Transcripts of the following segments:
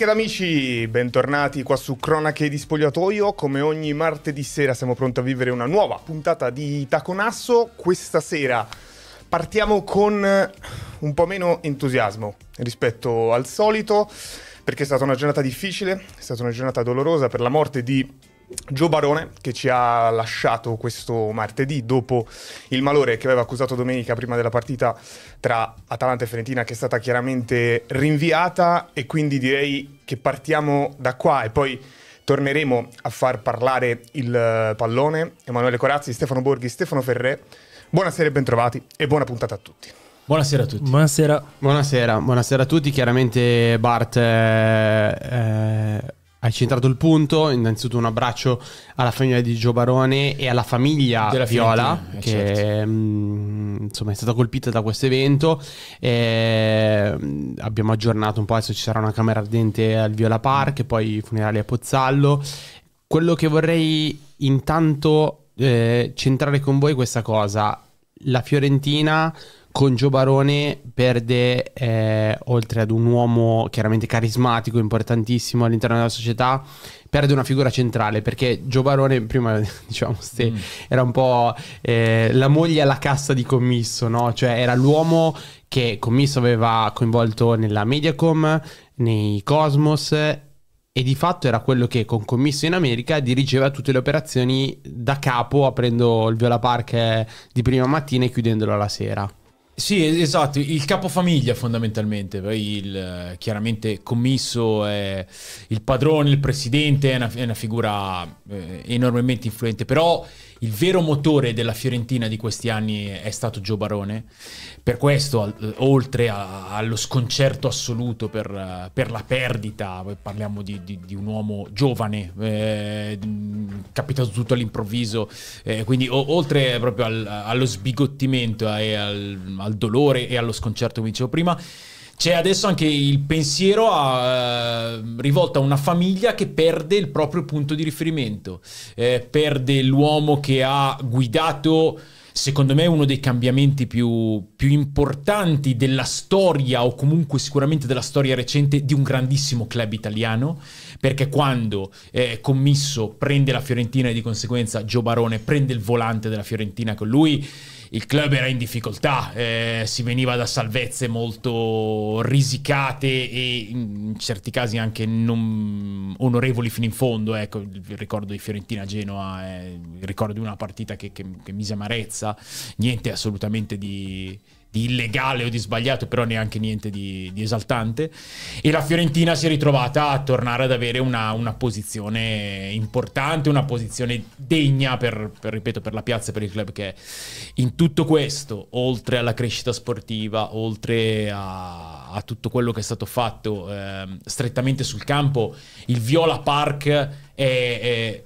Amiche ed amici, bentornati qua su Cronache di Spogliatoio. Come ogni martedì sera siamo pronti a vivere una nuova puntata di Taconasso. Questa sera partiamo con un po' meno entusiasmo rispetto al solito, perché è stata una giornata difficile, è stata una giornata dolorosa per la morte di Gio Barone che ci ha lasciato questo martedì dopo il malore che aveva accusato domenica prima della partita tra Atalanta e Fiorentina che è stata chiaramente rinviata e quindi direi che partiamo da qua e poi torneremo a far parlare il eh, pallone Emanuele Corazzi, Stefano Borghi, Stefano Ferré. Buonasera e bentrovati e buona puntata a tutti. Buonasera a tutti. Buonasera. Buonasera, buonasera a tutti. Chiaramente Bart eh, eh hai centrato il punto, innanzitutto un abbraccio alla famiglia di Gio Barone e alla famiglia della Viola eh, che certo. Mm, insomma, è stata colpita da questo evento. E, eh, abbiamo aggiornato un po', adesso ci sarà una camera ardente al Viola Park, poi i funerali a Pozzallo. Quello che vorrei intanto eh, centrare con voi è questa cosa. La Fiorentina con Gio Barone perde, eh, oltre ad un uomo chiaramente carismatico, importantissimo all'interno della società, perde una figura centrale perché Gio Barone, prima diciamo, ste, mm. era un po' eh, la moglie alla cassa di commisso, no? cioè era l'uomo che commisso aveva coinvolto nella Mediacom, nei Cosmos e di fatto era quello che con commisso in America dirigeva tutte le operazioni da capo aprendo il Viola Park eh, di prima mattina e chiudendolo alla sera. Sì, esatto, il capofamiglia fondamentalmente, poi il, chiaramente commisso è il padrone, il presidente, è una, è una figura eh, enormemente influente, però il vero motore della Fiorentina di questi anni è stato Gio Barone. Per questo, oltre a, allo sconcerto assoluto per, per, la perdita, parliamo di, di, di un uomo giovane, eh, capitato tutto all'improvviso, eh, quindi o, oltre proprio al, allo sbigottimento e al, al, dolore e allo sconcerto, come dicevo prima, c'è adesso anche il pensiero a, eh, rivolto a una famiglia che perde il proprio punto di riferimento, eh, perde l'uomo che ha guidato, secondo me, uno dei cambiamenti più, più, importanti della storia, o comunque sicuramente della storia recente, di un grandissimo club italiano, perché quando eh, Commisso prende la Fiorentina e di conseguenza Gio Barone prende il volante della Fiorentina con lui il club era in difficoltà, eh, si veniva da salvezze molto risicate e in certi casi anche non onorevoli fino in fondo. Ecco, il ricordo di Fiorentina-Genoa, eh, il ricordo di una partita che, che, che mise amarezza, niente assolutamente di di illegale o di sbagliato, però neanche niente di, di, esaltante. E la Fiorentina si è ritrovata a tornare ad avere una, una posizione importante, una posizione degna per, per, ripeto, per la piazza e per il club che è. In tutto questo, oltre alla crescita sportiva, oltre a, a tutto quello che è stato fatto eh, strettamente sul campo, il Viola Park è, è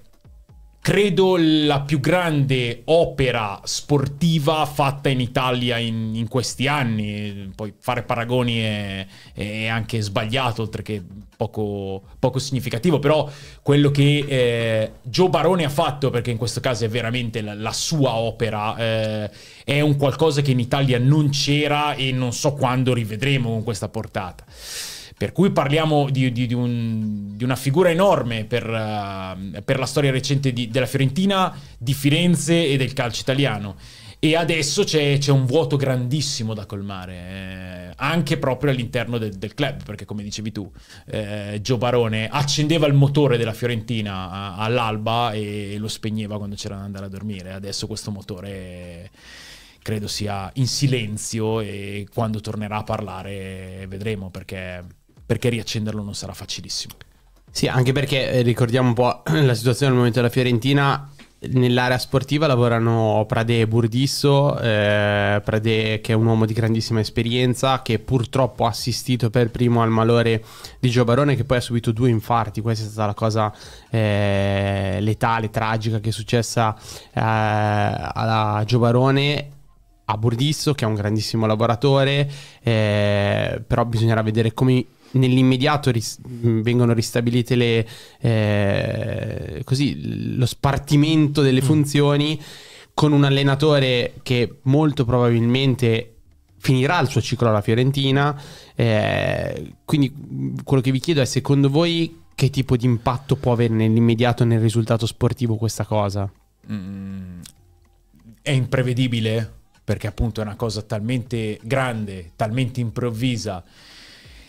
credo la più grande opera sportiva fatta in Italia in, in questi anni. Poi fare paragoni è, è anche sbagliato, oltre che poco, poco significativo, però quello che eh, Joe Barone ha fatto, perché in questo caso è veramente la, la sua opera, eh, è un qualcosa che in Italia non c'era e non so quando rivedremo con questa portata. Per cui parliamo di, di, di, un, di una figura enorme per, uh, per la storia recente della Fiorentina, di Firenze e del calcio italiano. E adesso c'è, un vuoto grandissimo da colmare, eh, anche proprio all'interno del, del, club, perché come dicevi tu, eh, Gio Barone accendeva il motore della Fiorentina all'alba e lo spegneva quando c'era da andare a dormire. Adesso questo motore credo sia in silenzio e quando tornerà a parlare vedremo perché perché riaccenderlo non sarà facilissimo. Sì, anche perché eh, ricordiamo un po' la situazione al momento della Fiorentina. Nell'area sportiva lavorano Prade e Burdisso, eh, Prade che è un uomo di grandissima esperienza, che purtroppo ha assistito per primo al malore di Gio Barone, che poi ha subito due infarti. Questa è stata la cosa eh, letale, tragica che è successa eh, a Gio Barone a Burdisso, che è un grandissimo lavoratore, eh, però bisognerà vedere come nell'immediato ris- vengono ristabilite le, eh, così, lo spartimento delle mm. funzioni con un allenatore che molto probabilmente finirà il suo ciclo alla Fiorentina. Eh, quindi quello che vi chiedo è secondo voi che tipo di impatto può avere nell'immediato nel risultato sportivo questa cosa? Mm, è imprevedibile perché appunto è una cosa talmente grande, talmente improvvisa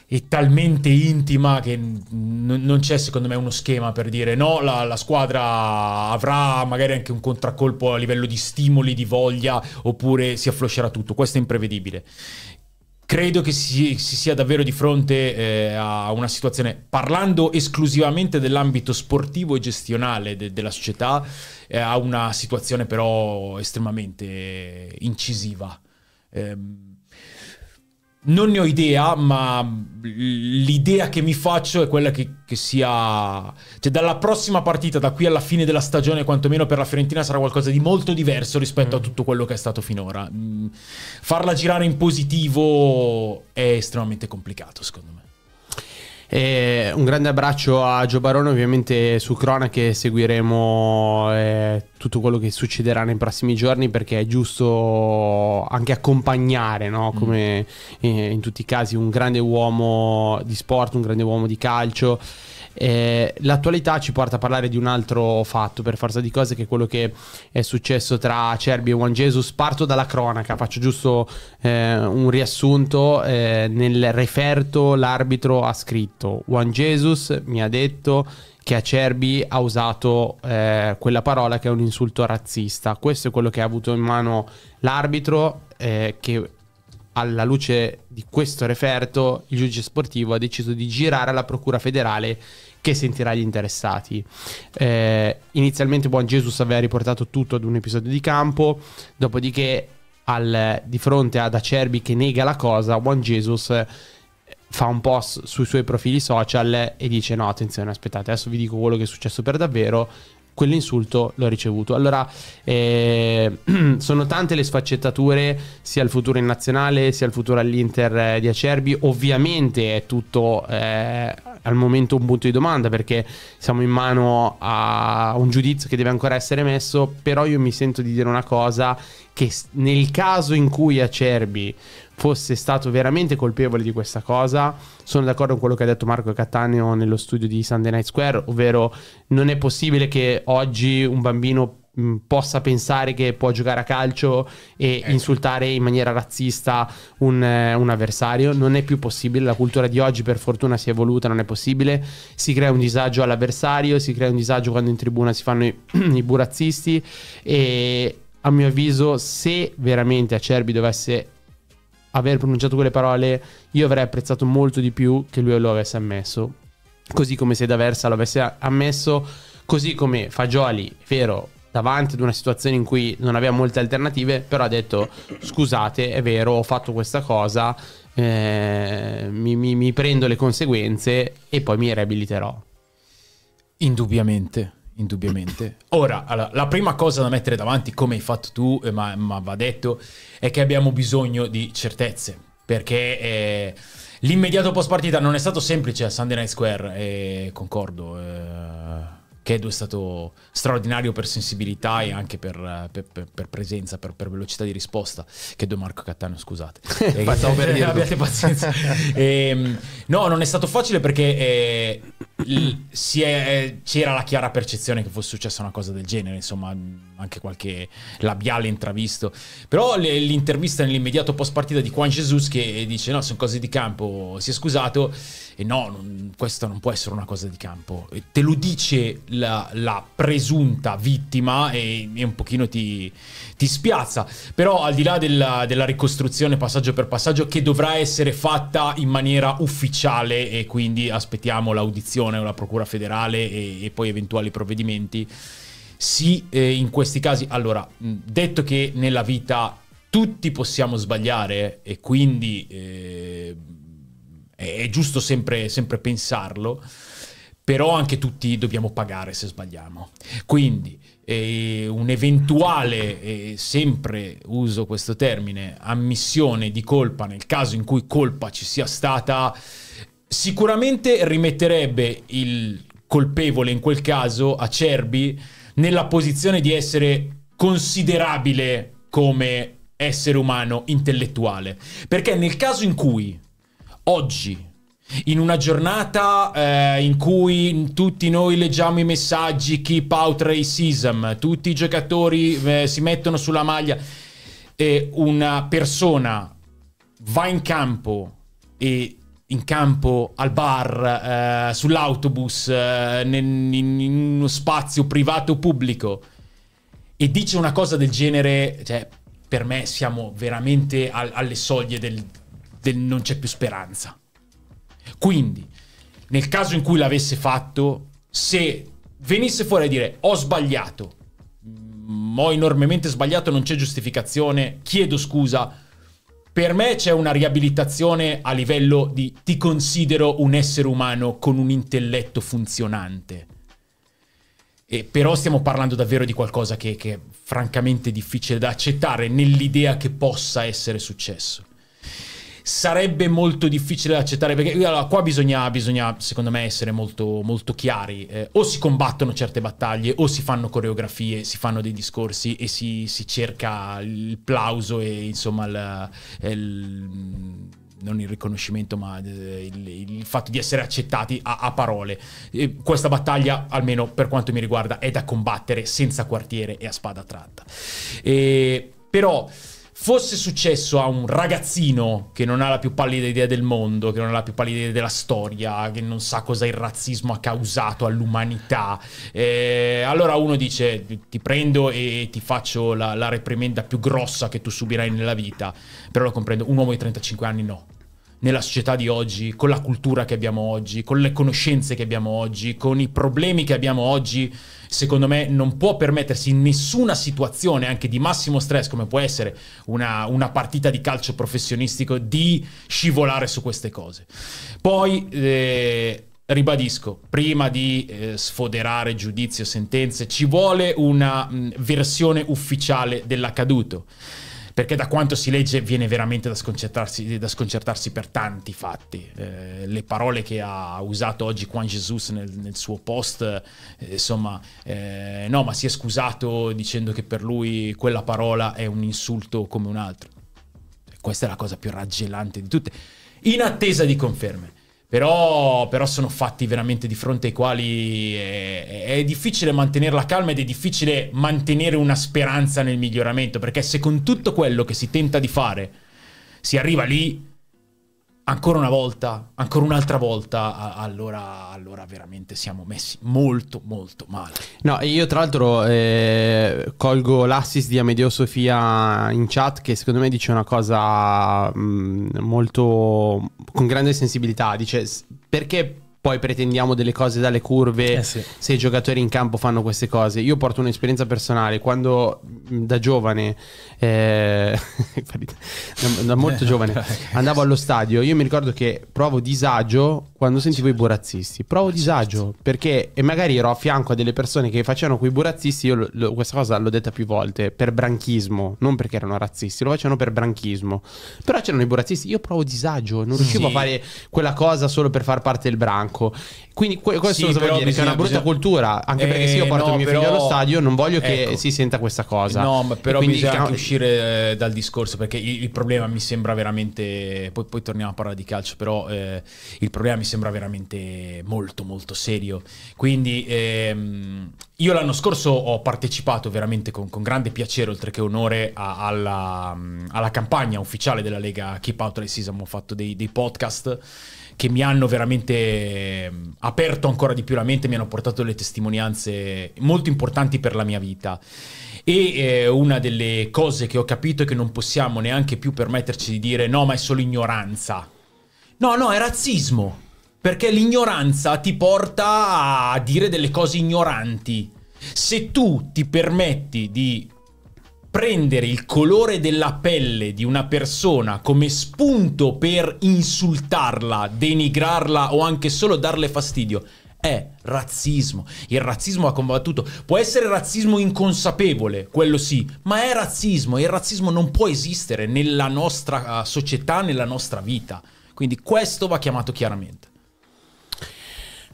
è talmente intima che n- non c'è secondo me uno schema per dire no, la, la, squadra avrà magari anche un contraccolpo a livello di stimoli, di voglia, oppure si affloscerà tutto, questo è imprevedibile. Credo che si, si sia davvero di fronte eh, a una situazione, parlando esclusivamente dell'ambito sportivo e gestionale de- della società, eh, a una situazione però estremamente incisiva. Eh, non ne ho idea, ma l'idea che mi faccio è quella che, che, sia... Cioè dalla prossima partita, da qui alla fine della stagione, quantomeno per la Fiorentina, sarà qualcosa di molto diverso rispetto mm. a tutto quello che è stato finora. Mm, farla girare in positivo è estremamente complicato, secondo me. E un grande abbraccio a Gio Barone, ovviamente su Cronache seguiremo eh, tutto quello che succederà nei prossimi giorni perché è giusto anche accompagnare, no? Mm. come eh, in tutti i casi, un grande uomo di sport, un grande uomo di calcio. Eh, l'attualità ci porta a parlare di un altro fatto, per forza di cose, che è quello che è successo tra Cerbi e Juan Jesus. Parto dalla cronaca, faccio giusto eh, un riassunto. Eh, nel referto l'arbitro ha scritto Juan Jesus mi ha detto che Acerbi ha usato eh, quella parola che è un insulto razzista. Questo è quello che ha avuto in mano l'arbitro eh, che alla luce di questo referto, il giudice sportivo ha deciso di girare alla Procura federale che sentirà gli interessati. Eh, inizialmente Buon Jesus aveva riportato tutto ad un episodio di campo, dopodiché al, di fronte ad Acerbi che nega la cosa, Buon Jesus eh, fa un post sui suoi profili social e dice no attenzione aspettate adesso vi dico quello che è successo per davvero quell'insulto l'ho ricevuto. Allora, eh, sono tante le sfaccettature, sia il futuro in nazionale, sia il futuro all'Inter eh, di Acerbi. Ovviamente è tutto eh, al momento un punto di domanda perché siamo in mano a un giudizio che deve ancora essere messo, però io mi sento di dire una cosa che nel caso in cui Acerbi fosse stato veramente colpevole di questa cosa. Sono d'accordo con quello che ha detto Marco Cattaneo nello studio di Sunday Night Square, ovvero non è possibile che oggi un bambino possa pensare che può giocare a calcio e eh. insultare in maniera razzista un, eh, un, avversario. Non è più possibile, la cultura di oggi per fortuna si è evoluta, non è possibile. Si crea un disagio all'avversario, si crea un disagio quando in tribuna si fanno i, i burazzisti e a mio avviso se veramente Acerbi dovesse aver pronunciato quelle parole io avrei apprezzato molto di più che lui lo avesse ammesso. Così come se D'Aversa lo avesse ammesso, così come Fagioli, vero, davanti ad una situazione in cui non aveva molte alternative, però ha detto scusate, è vero, ho fatto questa cosa, eh, mi, mi, mi prendo le conseguenze e poi mi riabiliterò. Indubbiamente indubbiamente. Ora, allora, la prima cosa da mettere davanti, come hai fatto tu, eh, ma, ma va detto, è che abbiamo bisogno di certezze, perché eh, l'immediato post partita non è stato semplice a Sunday Night Square, e eh, concordo. Eh, Kedu è stato straordinario per sensibilità e anche per, per, per, presenza, per, velocità di risposta. Kedu e Marco Cattaneo, scusate. Stavo per dire. Abbiate pazienza. e, ehm, no, non è stato facile perché eh, è, eh, c'era la chiara percezione che fosse successa una cosa del genere, insomma, anche qualche labiale intravisto. Però l'intervista nell'immediato post partita di Juan Jesus che eh, dice no, sono cose di campo, si è scusato e no, non, questa non può essere una cosa di campo. E te lo dice la, la, presunta vittima e, e un pochino ti, ti, spiazza. Però al di là della, della, ricostruzione passaggio per passaggio che dovrà essere fatta in maniera ufficiale e quindi aspettiamo l'audizione o la Procura federale e, e poi eventuali provvedimenti. Sì, eh, in questi casi, allora, detto che nella vita tutti possiamo sbagliare e quindi... Eh, è giusto sempre, sempre pensarlo, però anche tutti dobbiamo pagare se sbagliamo. Quindi eh, un eventuale, eh, sempre uso questo termine, ammissione di colpa nel caso in cui colpa ci sia stata, sicuramente rimetterebbe il colpevole in quel caso, Acerbi, nella posizione di essere considerabile come essere umano intellettuale. Perché nel caso in cui oggi, in una giornata eh, in cui tutti noi leggiamo i messaggi keep out racism, tutti i giocatori eh, si mettono sulla maglia e una persona va in campo e in campo, al bar, eh, sull'autobus, eh, in, in, uno spazio privato o pubblico e dice una cosa del genere, cioè, per me siamo veramente al, alle soglie del del non c'è più speranza. Quindi, nel caso in cui l'avesse fatto, se venisse fuori a dire ho sbagliato, ho enormemente sbagliato, non c'è giustificazione, chiedo scusa, per me c'è una riabilitazione a livello di ti considero un essere umano con un intelletto funzionante. E però stiamo parlando davvero di qualcosa che, che è francamente difficile da accettare nell'idea che possa essere successo sarebbe molto difficile da accettare perché allora, qua bisogna, bisogna, secondo me, essere molto, molto chiari. Eh, o si combattono certe battaglie, o si fanno coreografie, si fanno dei discorsi e si, si cerca il plauso e insomma il, eh, il non il riconoscimento, ma eh, il, il fatto di essere accettati a, a parole. E questa battaglia, almeno per quanto mi riguarda, è da combattere senza quartiere e a spada tratta. E, però fosse successo a un ragazzino che non ha la più pallida idea del mondo, che non ha la più pallida idea della storia, che non sa cosa il razzismo ha causato all'umanità, eh, allora uno dice ti prendo e ti faccio la, la reprimenda più grossa che tu subirai nella vita, però lo comprendo, un uomo di 35 anni no nella società di oggi, con la cultura che abbiamo oggi, con le conoscenze che abbiamo oggi, con i problemi che abbiamo oggi, secondo me non può permettersi in nessuna situazione, anche di massimo stress, come può essere una, una partita di calcio professionistico, di scivolare su queste cose. Poi... Eh, ribadisco, prima di eh, sfoderare giudizio, sentenze, ci vuole una mh, versione ufficiale dell'accaduto perché da quanto si legge viene veramente da sconcertarsi, da sconcertarsi per tanti fatti. Eh, le parole che ha usato oggi Juan Jesus nel, nel suo post, eh, insomma, eh, no, ma si è scusato dicendo che per lui quella parola è un insulto come un altro. Questa è la cosa più raggelante di tutte, in attesa di conferme. Però, però, sono fatti veramente di fronte ai quali eh, è, è, difficile mantenere la calma ed è difficile mantenere una speranza nel miglioramento, perché se con tutto quello che si tenta di fare si arriva lì, ancora una volta, ancora un'altra volta, allora, allora, veramente siamo messi molto, molto male. No, io tra l'altro eh, colgo l'assist di Amedeo Sofia in chat che secondo me dice una cosa mh, mm, molto con grande sensibilità, dice perché poi pretendiamo delle cose dalle curve eh sì. se i giocatori in campo fanno queste cose. Io porto un'esperienza personale, quando mm, da giovane, eh, da, molto giovane, andavo allo stadio, io mi ricordo che provo disagio quando sentivo i burazzisti. Provo eh, certo. disagio perché, e magari ero a fianco a delle persone che facevano quei burazzisti. Io lo, lo, questa cosa l'ho detta più volte per branchismo, non perché erano razzisti, lo facevano per branchismo. Però c'erano i burazzisti. Io provo disagio, non riuscivo sì. a fare quella cosa solo per far parte del branco. Quindi que- questo sì, cosa vuol dire? Bisogna, che è una brutta bisogna... cultura. Anche eh, perché se io eh, porto no, mio però... figlio allo stadio, non voglio che ecco. si senta questa cosa. No, ma però quindi bisogna anche uscire eh, dal discorso perché il, il, problema mi sembra veramente. Poi, poi torniamo a parlare di calcio, però eh, il problema mi sembra sembra veramente molto molto serio. Quindi ehm, io l'anno scorso ho partecipato veramente con, con grande piacere, oltre che onore, a, alla, alla, campagna ufficiale della Lega Keep Out Racism. Ho fatto dei, dei podcast che mi hanno veramente ehm, aperto ancora di più la mente, mi hanno portato delle testimonianze molto importanti per la mia vita. E eh, una delle cose che ho capito è che non possiamo neanche più permetterci di dire no, ma è solo ignoranza. No, no, è razzismo. Perché l'ignoranza ti porta a dire delle cose ignoranti. Se tu ti permetti di prendere il colore della pelle di una persona come spunto per insultarla, denigrarla o anche solo darle fastidio, è razzismo. Il razzismo ha combattuto. Può essere razzismo inconsapevole, quello sì, ma è razzismo e il razzismo non può esistere nella nostra eh, società, nella nostra vita. Quindi questo va chiamato chiaramente.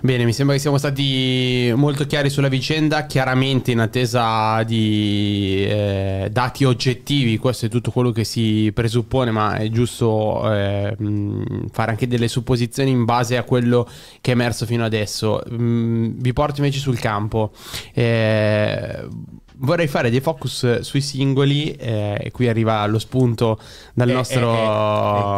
Bene, mi sembra che siamo stati molto chiari sulla vicenda, chiaramente in attesa di eh, dati oggettivi, questo è tutto quello che si presuppone, ma è giusto eh, mm, fare anche delle supposizioni in base a quello che è emerso fino adesso. Mm, vi porto invece sul campo. Eh, vorrei fare dei focus sui singoli eh, e qui arriva lo spunto dal eh, nostro eh,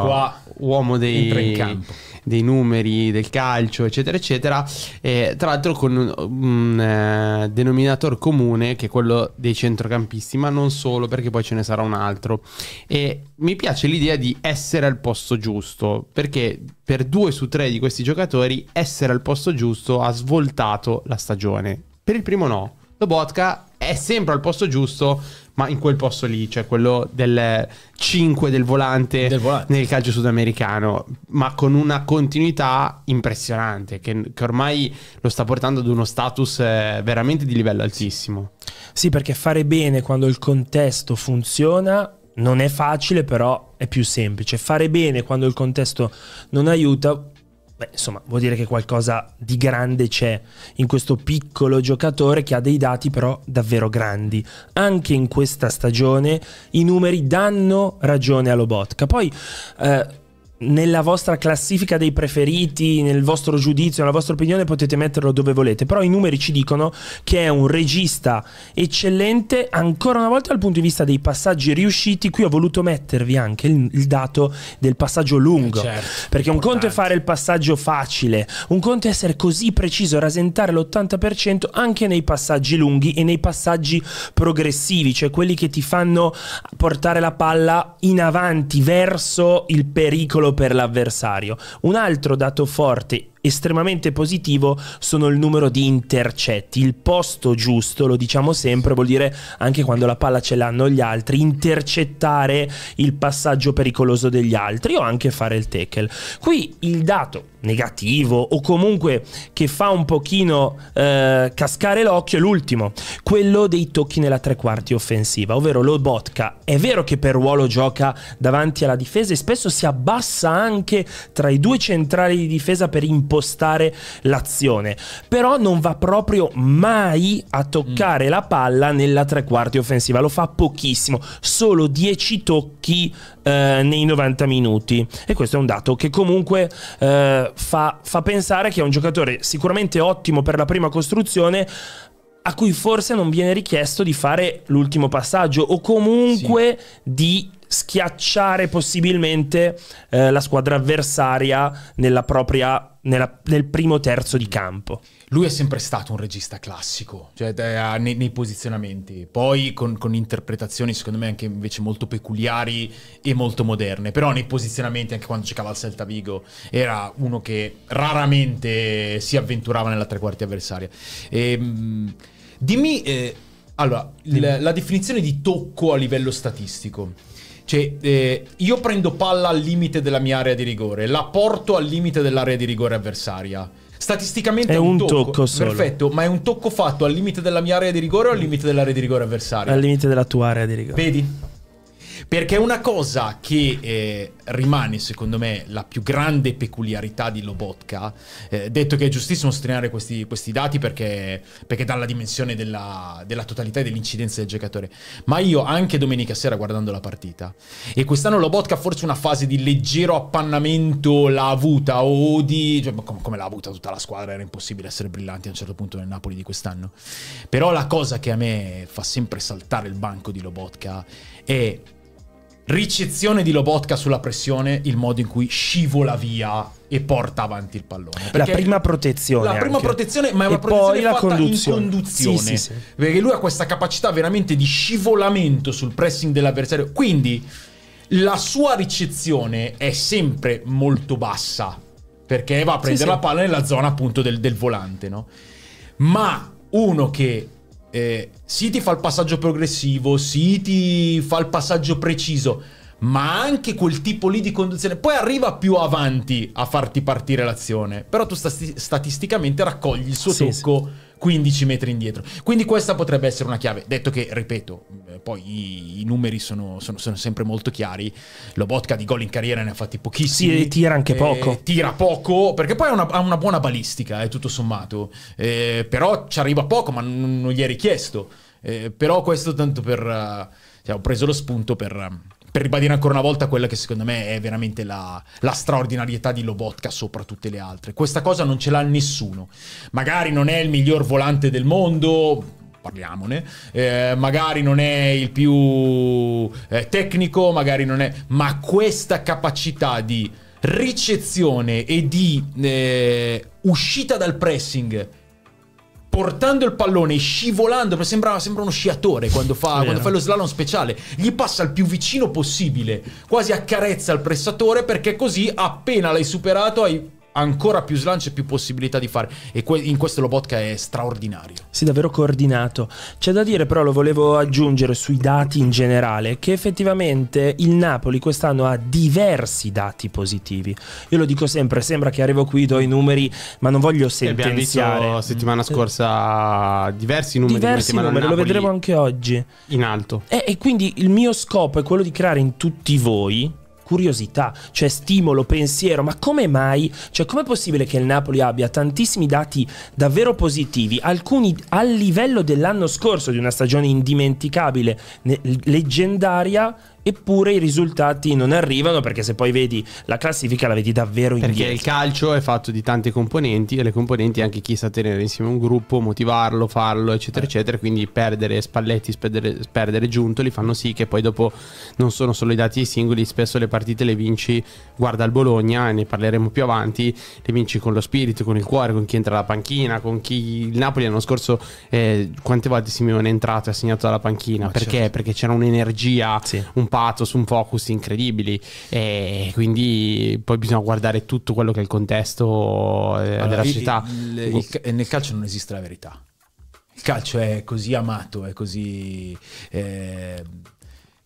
qua, uomo dei... Entra in campo dei numeri, del calcio, eccetera, eccetera, eh, tra l'altro con un, un eh, denominatore comune che è quello dei centrocampisti, ma non solo, perché poi ce ne sarà un altro. E mi piace l'idea di essere al posto giusto, perché per due su tre di questi giocatori essere al posto giusto ha svoltato la stagione. Per il primo no. Lobotka è sempre al posto giusto, ma in quel posto lì, cioè quello del 5 del volante, del volante. nel calcio sudamericano, ma con una continuità impressionante che, che ormai lo sta portando ad uno status eh, veramente di livello altissimo. Sì, perché fare bene quando il contesto funziona non è facile, però è più semplice. Fare bene quando il contesto non aiuta Beh, insomma, vuol dire che qualcosa di grande c'è in questo piccolo giocatore che ha dei dati però davvero grandi. Anche in questa stagione i numeri danno ragione a Lobotka. Poi eh, nella vostra classifica dei preferiti, nel vostro giudizio, nella vostra opinione potete metterlo dove volete, però i numeri ci dicono che è un regista eccellente ancora una volta dal punto di vista dei passaggi riusciti, qui ho voluto mettervi anche il, il dato del passaggio lungo, eh, certo, perché importante. un conto è fare il passaggio facile, un conto è essere così preciso, rasentare l'80% anche nei passaggi lunghi e nei passaggi progressivi, cioè quelli che ti fanno portare la palla in avanti verso il pericolo per l'avversario. Un altro dato forte estremamente positivo sono il numero di intercetti, il posto giusto, lo diciamo sempre, vuol dire anche quando la palla ce l'hanno gli altri, intercettare il passaggio pericoloso degli altri o anche fare il tackle. Qui il dato negativo o comunque che fa un pochino eh, cascare l'occhio è l'ultimo, quello dei tocchi nella tre quarti offensiva, ovvero lo Lobotka. È vero che per ruolo gioca davanti alla difesa e spesso si abbassa anche tra i due centrali di difesa per imparare impostare l'azione, però non va proprio mai a toccare mm. la palla nella tre quarti offensiva, lo fa pochissimo, solo 10 tocchi eh, nei 90 minuti e questo è un dato che comunque eh, fa, fa pensare che è un giocatore sicuramente ottimo per la prima costruzione, a cui forse non viene richiesto di fare l'ultimo passaggio o comunque sì. di schiacciare possibilmente eh, la squadra avversaria nella propria, nella, nel primo terzo di campo. Lui è sempre stato un regista classico, cioè, eh, nei, nei, posizionamenti, poi con, con, interpretazioni secondo me anche invece molto peculiari e molto moderne, però nei posizionamenti anche quando giocava al Celta Vigo era uno che raramente si avventurava nella tre quarti avversaria. E, ehm, dimmi, eh, allora, dimmi. La, la definizione di tocco a livello statistico. Cioè, eh, io prendo palla al limite della mia area di rigore, la porto al limite dell'area di rigore avversaria. Statisticamente è, un, un tocco, tocco solo. perfetto, ma è un tocco fatto al limite della mia area di rigore o al limite dell'area di rigore avversaria? Al limite della tua area di rigore. Vedi? Perché una cosa che eh, rimane, secondo me, la più grande peculiarità di Lobotka, eh, detto che è giustissimo sottolineare questi, questi dati perché, perché dà la dimensione della, della totalità e dell'incidenza del giocatore, ma io anche domenica sera guardando la partita, e quest'anno Lobotka forse una fase di leggero appannamento l'ha avuta o di... Cioè, com- come l'ha avuta tutta la squadra, era impossibile essere brillanti a un certo punto nel Napoli di quest'anno. Però la cosa che a me fa sempre saltare il banco di Lobotka è ricezione di Lobotka sulla pressione, il modo in cui scivola via e porta avanti il pallone. La prima protezione. La anche. prima protezione, ma è una e protezione poi conduzione. in conduzione. Sì, sì, sì. Perché lui ha questa capacità veramente di scivolamento sul pressing dell'avversario. Quindi la sua ricezione è sempre molto bassa, perché va a prendere la palla nella zona appunto del, del volante, no? Ma uno che eh, sì ti fa il passaggio progressivo, sì ti fa il passaggio preciso, ma anche quel tipo lì di conduzione. Poi arriva più avanti a farti partire l'azione, però tu sta- statisticamente raccogli il suo sì, tocco. Sì. 15 metri indietro. Quindi questa potrebbe essere una chiave. Detto che, ripeto, eh, poi i, i numeri sono, sono, sono, sempre molto chiari. Lobotka di gol in carriera ne ha fatti pochissimi. Sì, tira anche eh, poco. Tira poco, perché poi ha una, ha una buona balistica, eh, tutto sommato. Eh, però ci arriva poco, ma non, non gli è richiesto. Eh, però questo tanto per... Uh, cioè, ho preso lo spunto per... Uh, per ribadire ancora una volta quella che secondo me è veramente la, la straordinarietà di Lobotka sopra tutte le altre. Questa cosa non ce l'ha nessuno. Magari non è il miglior volante del mondo, parliamone, eh, magari non è il più eh, tecnico, magari non è, ma questa capacità di ricezione e di eh, uscita dal pressing portando il pallone, scivolando, sembra, sembra uno sciatore quando fa, quando fa, lo slalom speciale, gli passa il più vicino possibile, quasi accarezza il pressatore perché così appena l'hai superato hai ancora più slancio e più possibilità di fare. E que- in questo Lobotka è straordinario. Sì, davvero coordinato. C'è da dire, però, lo volevo aggiungere sui dati in generale, che effettivamente il Napoli quest'anno ha diversi dati positivi. Io lo dico sempre, sembra che arrivo qui, do i numeri, ma non voglio sentenziare. Abbiamo visto settimana scorsa diversi numeri. Diversi numeri, lo vedremo anche oggi. In alto. E, e quindi il mio scopo è quello di creare in tutti voi curiosità, cioè stimolo, pensiero, ma come mai, cioè com'è possibile che il Napoli abbia tantissimi dati davvero positivi, alcuni al livello dell'anno scorso di una stagione indimenticabile, leggendaria, eppure i risultati non arrivano perché se poi vedi la classifica la vedi davvero indietro. Perché il calcio è fatto di tante componenti e le componenti anche chi sa tenere insieme un gruppo, motivarlo, farlo, eccetera, eh. eccetera, quindi perdere Spalletti, perdere, perdere Giuntoli fanno sì che poi dopo non sono solo i dati singoli, spesso le partite le vinci, guarda il Bologna e ne parleremo più avanti, le vinci con lo spirito, con il cuore, con chi entra alla panchina, con chi il Napoli l'anno scorso eh, quante volte Simeone è entrato e ha segnato dalla panchina, Ma perché? Certo. Perché c'era un'energia, sì. un sviluppato su un focus incredibili e quindi poi bisogna guardare tutto quello che è il contesto eh, allora, della società. Il, il, il, nel calcio non esiste la verità. Il calcio è così amato, è così... Eh,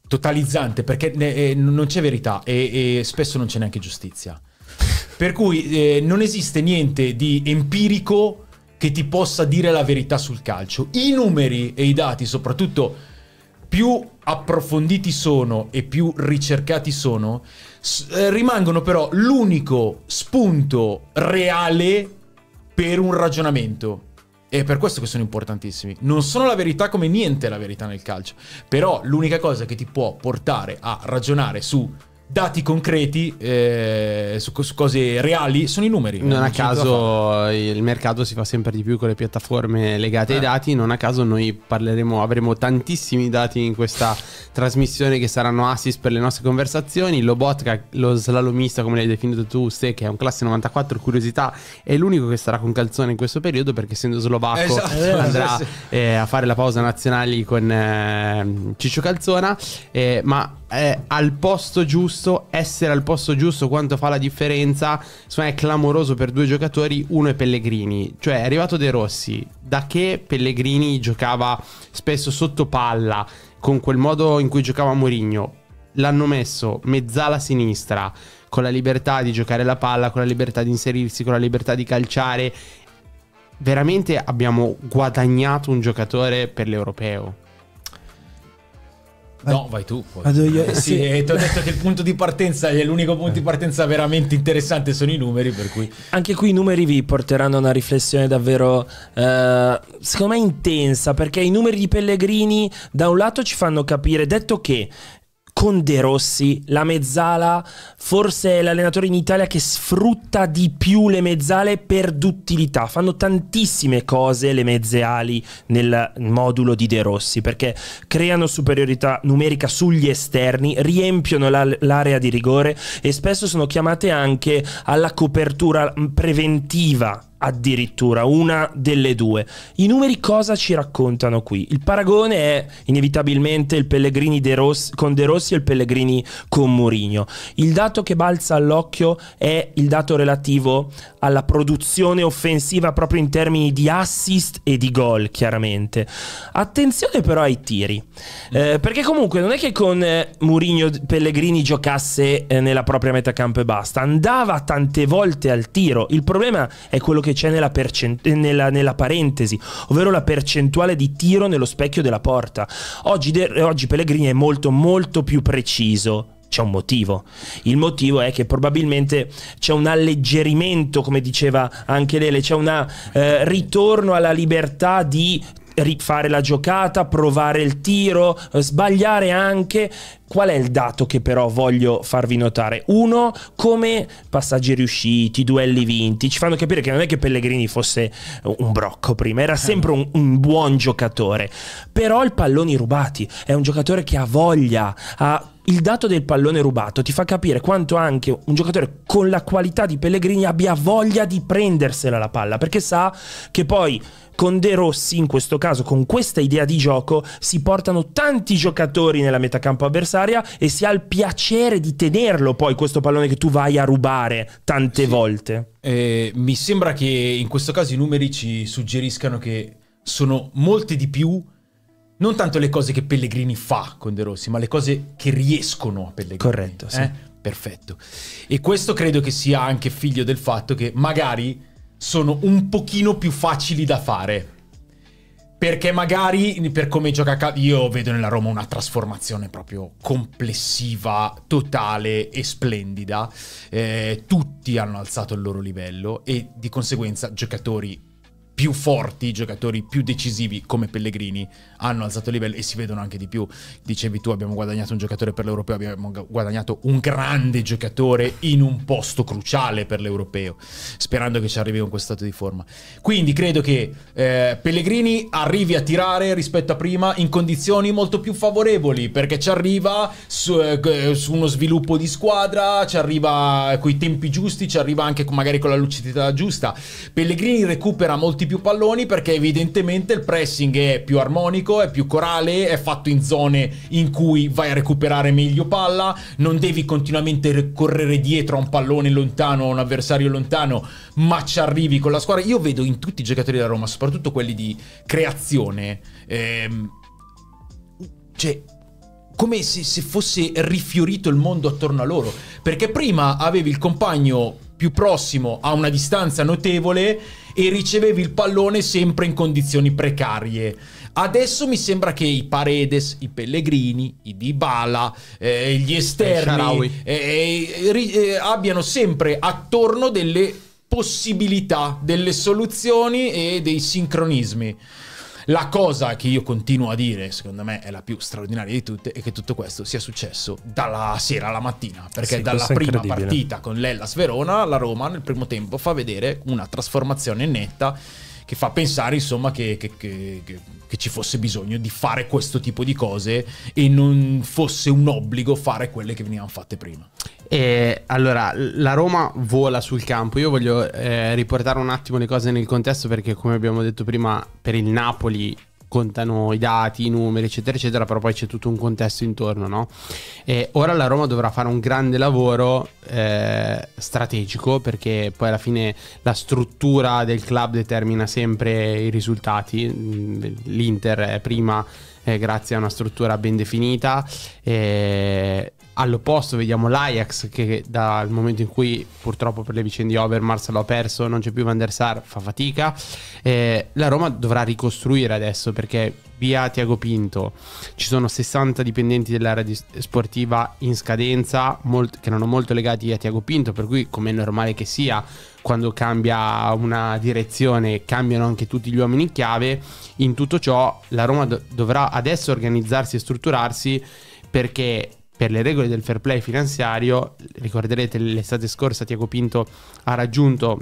totalizzante perché ne, eh, non c'è verità e, e spesso non c'è neanche giustizia. Per cui eh, non esiste niente di empirico che ti possa dire la verità sul calcio. I numeri e i dati, soprattutto più approfonditi sono e più ricercati sono, eh, rimangono però l'unico spunto reale per un ragionamento. E per questo che sono importantissimi. Non sono la verità come niente è la verità nel calcio. Però l'unica cosa che ti può portare a ragionare su dati concreti eh, su, su, cose reali sono i numeri. Non, non a caso il mercato si fa sempre di più con le piattaforme legate eh. ai dati, non a caso noi parleremo, avremo tantissimi dati in questa trasmissione che saranno assist per le nostre conversazioni. Lobotka, lo slalomista come l'hai definito tu, Ste, che è un classe 94, curiosità, è l'unico che starà con calzone in questo periodo perché essendo slovacco esatto. andrà eh, eh, a fare la pausa nazionali con eh, Ciccio Calzona, eh, ma al posto giusto giusto, essere al posto giusto quanto fa la differenza, secondo è clamoroso per due giocatori, uno è Pellegrini, cioè è arrivato De Rossi, da che Pellegrini giocava spesso sotto palla, con quel modo in cui giocava Mourinho, l'hanno messo mezzala sinistra, con la libertà di giocare la palla, con la libertà di inserirsi, con la libertà di calciare veramente abbiamo guadagnato un giocatore per l'europeo. No, vai tu. Vado io. Eh, sì, sì. e eh, ti ho detto che il punto di partenza è l'unico punto di partenza veramente interessante sono i numeri, per cui... Anche qui i numeri vi porteranno a una riflessione davvero, eh, secondo me, intensa, perché i numeri di Pellegrini da un lato ci fanno capire, detto che con De Rossi, la mezzala forse è l'allenatore in Italia che sfrutta di più le mezzale per duttilità. Fanno tantissime cose le mezze ali nel modulo di De Rossi perché creano superiorità numerica sugli esterni, riempiono l'area di rigore e spesso sono chiamate anche alla copertura preventiva addirittura, una delle due. I numeri cosa ci raccontano qui? Il paragone è inevitabilmente il Pellegrini De Rossi, con De Rossi e il Pellegrini con Mourinho. Il dato che balza all'occhio è il dato relativo alla produzione offensiva proprio in termini di assist e di gol, chiaramente. Attenzione però ai tiri, eh, perché comunque non è che con eh, Mourinho Pellegrini giocasse eh, nella propria metà campo e basta, andava tante volte al tiro. Il problema è quello che che c'è nella, percent- nella, nella, parentesi, ovvero la percentuale di tiro nello specchio della porta. Oggi, de- oggi Pellegrini è molto molto più preciso c'è un motivo. Il motivo è che probabilmente c'è un alleggerimento, come diceva anche Lele, c'è un eh, ritorno alla libertà di rifare la giocata, provare il tiro, eh, sbagliare anche. Qual è il dato che però voglio farvi notare? Uno, come passaggi riusciti, duelli vinti, ci fanno capire che non è che Pellegrini fosse eh, un brocco prima, era sempre un, un buon giocatore, però il palloni rubati, è un giocatore che ha voglia, ha il dato del pallone rubato ti fa capire quanto anche un giocatore con la qualità di Pellegrini abbia voglia di prendersela la palla, perché sa che poi con De Rossi, in questo caso con questa idea di gioco, si portano tanti giocatori nella metà campo avversaria e si ha il piacere di tenerlo poi questo pallone che tu vai a rubare tante sì. volte. Eh, mi sembra che in questo caso i numeri ci suggeriscano che sono molte di più non tanto le cose che Pellegrini fa con De Rossi, ma le cose che riescono a Pellegrini. Corretto, sì. Eh? Perfetto. E questo credo che sia anche figlio del fatto che magari sono un pochino più facili da fare. Perché magari per come gioca io vedo nella Roma una trasformazione proprio complessiva, totale e splendida. Eh, tutti hanno alzato il loro livello e di conseguenza giocatori più forti, i giocatori più decisivi come Pellegrini hanno alzato il livello e si vedono anche di più. Dicevi tu abbiamo guadagnato un giocatore per l'europeo, abbiamo guadagnato un grande giocatore in un posto cruciale per l'europeo, sperando che ci arrivi con questo stato di forma. Quindi credo che eh, Pellegrini arrivi a tirare rispetto a prima in condizioni molto più favorevoli, perché ci arriva su, eh, su uno sviluppo di squadra, ci arriva coi tempi giusti, ci arriva anche con, magari con la lucidità giusta. Pellegrini recupera molti più palloni perché evidentemente il pressing è più armonico, è più corale, è fatto in zone in cui vai a recuperare meglio palla, non devi continuamente correre dietro a un pallone lontano, a un avversario lontano, ma ci arrivi con la squadra. Io vedo in tutti i giocatori della Roma, soprattutto quelli di creazione, ehm, cioè come se, se, fosse rifiorito il mondo attorno a loro. Perché prima avevi il compagno più prossimo a una distanza notevole e ricevevi il pallone sempre in condizioni precarie. Adesso mi sembra che i Paredes, i Pellegrini, i Dybala, eh, gli esterni eh, eh, eh, abbiano sempre attorno delle possibilità, delle soluzioni e dei sincronismi. La cosa che io continuo a dire, secondo me, è la più straordinaria di tutte, è che tutto questo sia successo dalla sera alla mattina. Perché sì, dalla prima partita con l'Ellas Verona, la Roma nel primo tempo fa vedere una trasformazione netta che fa pensare insomma che, che, che, che, ci fosse bisogno di fare questo tipo di cose e non fosse un obbligo fare quelle che venivano fatte prima. E allora, la Roma vola sul campo. Io voglio eh, riportare un attimo le cose nel contesto perché, come abbiamo detto prima, per il Napoli contano i dati, i numeri, eccetera, eccetera, però poi c'è tutto un contesto intorno, no? E ora la Roma dovrà fare un grande lavoro eh, strategico perché poi alla fine la struttura del club determina sempre i risultati. Mm, L'Inter è prima eh, grazie a una struttura ben definita. Eh, All'opposto vediamo l'Ajax che dal momento in cui purtroppo per le vicende di Overmars l'ha perso, non c'è più Van der Sar, fa fatica. Eh, la Roma dovrà ricostruire adesso perché via Tiago Pinto ci sono 60 dipendenti dell'area sportiva in scadenza molt- che erano molto legati a Tiago Pinto, per cui come è normale che sia quando cambia una direzione cambiano anche tutti gli uomini in chiave. In tutto ciò la Roma do- dovrà adesso organizzarsi e strutturarsi perché per le regole del fair play finanziario, ricorderete l'estate scorsa Tiago Pinto ha raggiunto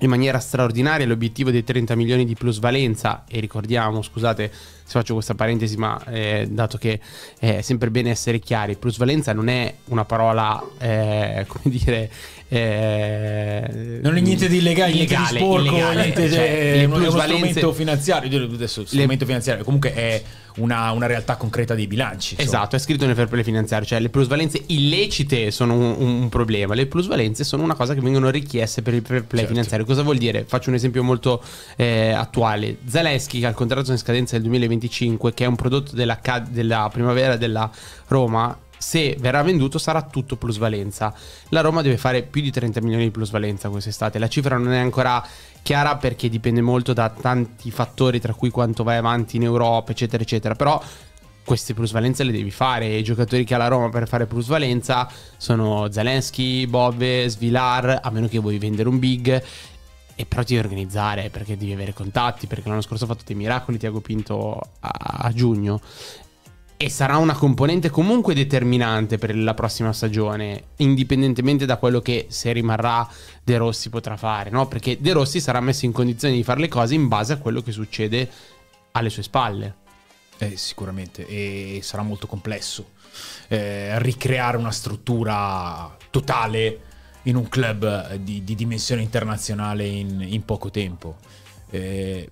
in maniera straordinaria l'obiettivo dei 30 milioni di plusvalenza e ricordiamo, scusate se faccio questa parentesi ma eh, dato che è sempre bene essere chiari, plusvalenza non è una parola, eh, come dire... Eh, non è niente di illegale, illegale niente di sporco, illegale, niente, cioè, è uno strumento finanziario, adesso strumento le... finanziario comunque è una, una, realtà concreta dei bilanci. Insomma. Esatto, è scritto nel fair play finanziario, cioè le plusvalenze illecite sono un, un, problema, le plusvalenze sono una cosa che vengono richieste per il fair play certo. finanziario. Cosa vuol dire? Faccio un esempio molto eh, attuale. Zaleschi che ha il contratto in scadenza del 2025, che è un prodotto della, della primavera della Roma, se verrà venduto sarà tutto plusvalenza. La Roma deve fare più di 30 milioni di plusvalenza quest'estate, la cifra non è ancora chiara perché dipende molto da tanti fattori, tra cui quanto vai avanti in Europa, eccetera, eccetera. Però queste plusvalenze le devi fare. I giocatori che ha la Roma per fare plusvalenza sono Zelensky, Bove, Svilar, a meno che vuoi vendere un big. E però ti devi organizzare perché devi avere contatti, perché l'anno scorso ho fatto dei miracoli Tiago Pinto a, a giugno e sarà una componente comunque determinante per la prossima stagione, indipendentemente da quello che se rimarrà De Rossi potrà fare, no? Perché De Rossi sarà messo in condizione di fare le cose in base a quello che succede alle sue spalle. Eh, sicuramente, e sarà molto complesso eh, ricreare una struttura totale in un club di, di dimensione internazionale in, in poco tempo. Eh,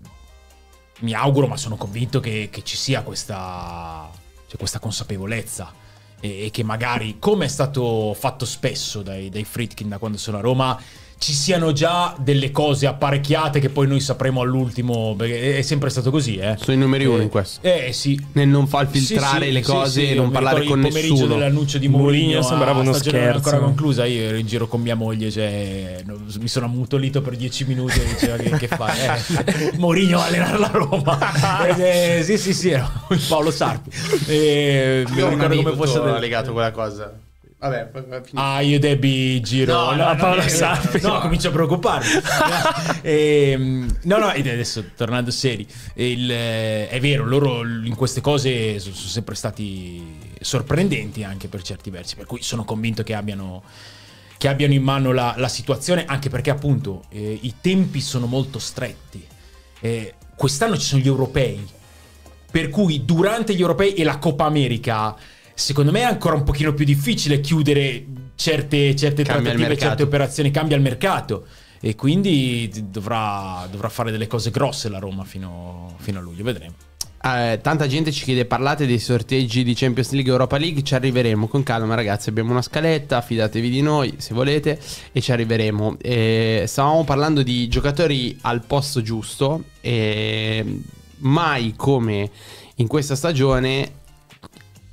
mi auguro, ma sono convinto che, che ci sia questa questa consapevolezza e, e, che magari, come è stato fatto spesso dai, dai Fritkin da quando sono a Roma, ci siano già delle cose apparecchiate che poi noi sapremo all'ultimo, perché è sempre stato così, eh. Sono i numeri uno eh, in questo. Eh, eh sì. Nel non far filtrare sì, sì, le cose sì, e non parlare con nessuno. Il pomeriggio nessuno. dell'annuncio di Mourinho sembrava uno scherzo. Non ancora conclusa, io ero in giro con mia moglie, cioè, mi sono ammutolito per dieci minuti e diceva che, che fai? Eh, Mourinho allenare la Roma. eh, sì sì sì, era Paolo Sarpi. Eh, mi ricordo come fosse... Non legato quella cosa. Vabbè, ah, io Debbie giro no, no, Paolo no, Sarpi. No, comincio a preoccuparmi. e, ehm, no, no, adesso tornando seri, il, eh, è vero, loro in queste cose sono, sono sempre stati sorprendenti anche per certi versi, per cui sono convinto che abbiano che abbiano in mano la, la situazione, anche perché appunto eh, i tempi sono molto stretti. Eh, quest'anno ci sono gli europei, per cui durante gli europei e la Coppa America secondo me è ancora un pochino più difficile chiudere certe, certe trattative, certe operazioni, cambia il mercato. E quindi dovrà, dovrà fare delle cose grosse la Roma fino, fino a luglio, vedremo. Ah, eh, tanta gente ci chiede parlate dei sorteggi di Champions League e Europa League, ci arriveremo con calma ragazzi, abbiamo una scaletta, fidatevi di noi se volete e ci arriveremo. Eh, stavamo parlando di giocatori al posto giusto, eh, mai come in questa stagione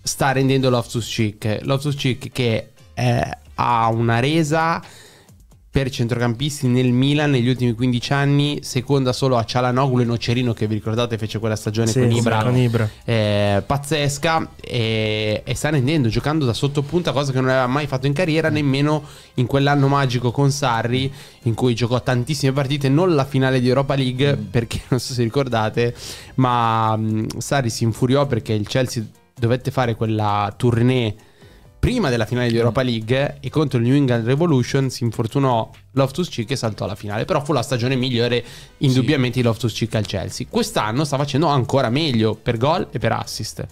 sta rendendo Loftus Chic. Loftus Chic che eh, ha una resa per centrocampisti nel Milan negli ultimi 15 anni, seconda solo a Cialanoglu e Nocerino che vi ricordate fece quella stagione sì, con Ibra, con Ibra. Eh, pazzesca e, e, sta rendendo, giocando da sottopunta, cosa che non aveva mai fatto in carriera, nemmeno in quell'anno magico con Sarri in cui giocò tantissime partite, non la finale di Europa League mm. perché non so se ricordate, ma mh, mm, Sarri si infuriò perché il Chelsea dovette fare quella tournée prima della finale di Europa League e contro il New England Revolution si infortunò Loftus Cheek e saltò alla finale. Però fu la stagione migliore indubbiamente sì. di Loftus Cheek al Chelsea. Quest'anno sta facendo ancora meglio per gol e per assist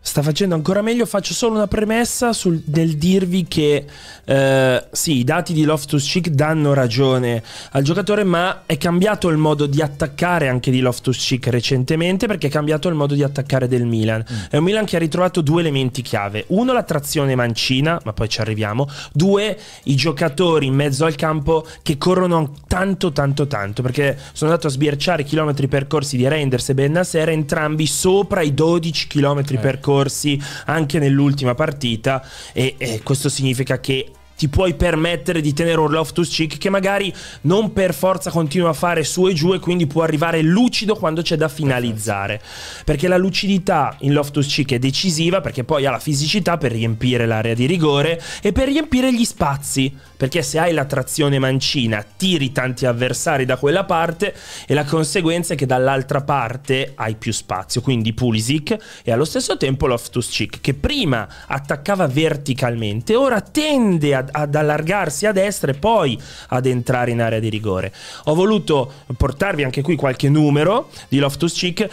sta facendo ancora meglio. Faccio solo una premessa sul, nel dirvi che eh, sì, i dati di Loftus Cheek danno ragione al giocatore, ma è cambiato il modo di attaccare anche di Loftus Cheek recentemente perché è cambiato il modo di attaccare del Milan. Mm. È un Milan che ha ritrovato due elementi chiave: uno, la trazione mancina, ma poi ci arriviamo. Due, i giocatori in mezzo al campo che corrono tanto, tanto, tanto perché sono andato a sbirciare i chilometri percorsi di Reinders e Bennasera, entrambi sopra i 12 chilometri eh. percorsi scorsi, anche nell'ultima partita e, e questo significa che ti puoi permettere di tenere un Loftus Cheek che magari non per forza continua a fare su e giù e quindi può arrivare lucido quando c'è da finalizzare. Perché la lucidità in Loftus Cheek è decisiva perché poi ha la fisicità per riempire l'area di rigore e per riempire gli spazi perché se hai la trazione mancina tiri tanti avversari da quella parte e la conseguenza è che dall'altra parte hai più spazio, quindi Pulisic e allo stesso tempo Loftus-Cheek che prima attaccava verticalmente, ora tende ad, ad allargarsi a destra e poi ad entrare in area di rigore. Ho voluto portarvi anche qui qualche numero di Loftus-Cheek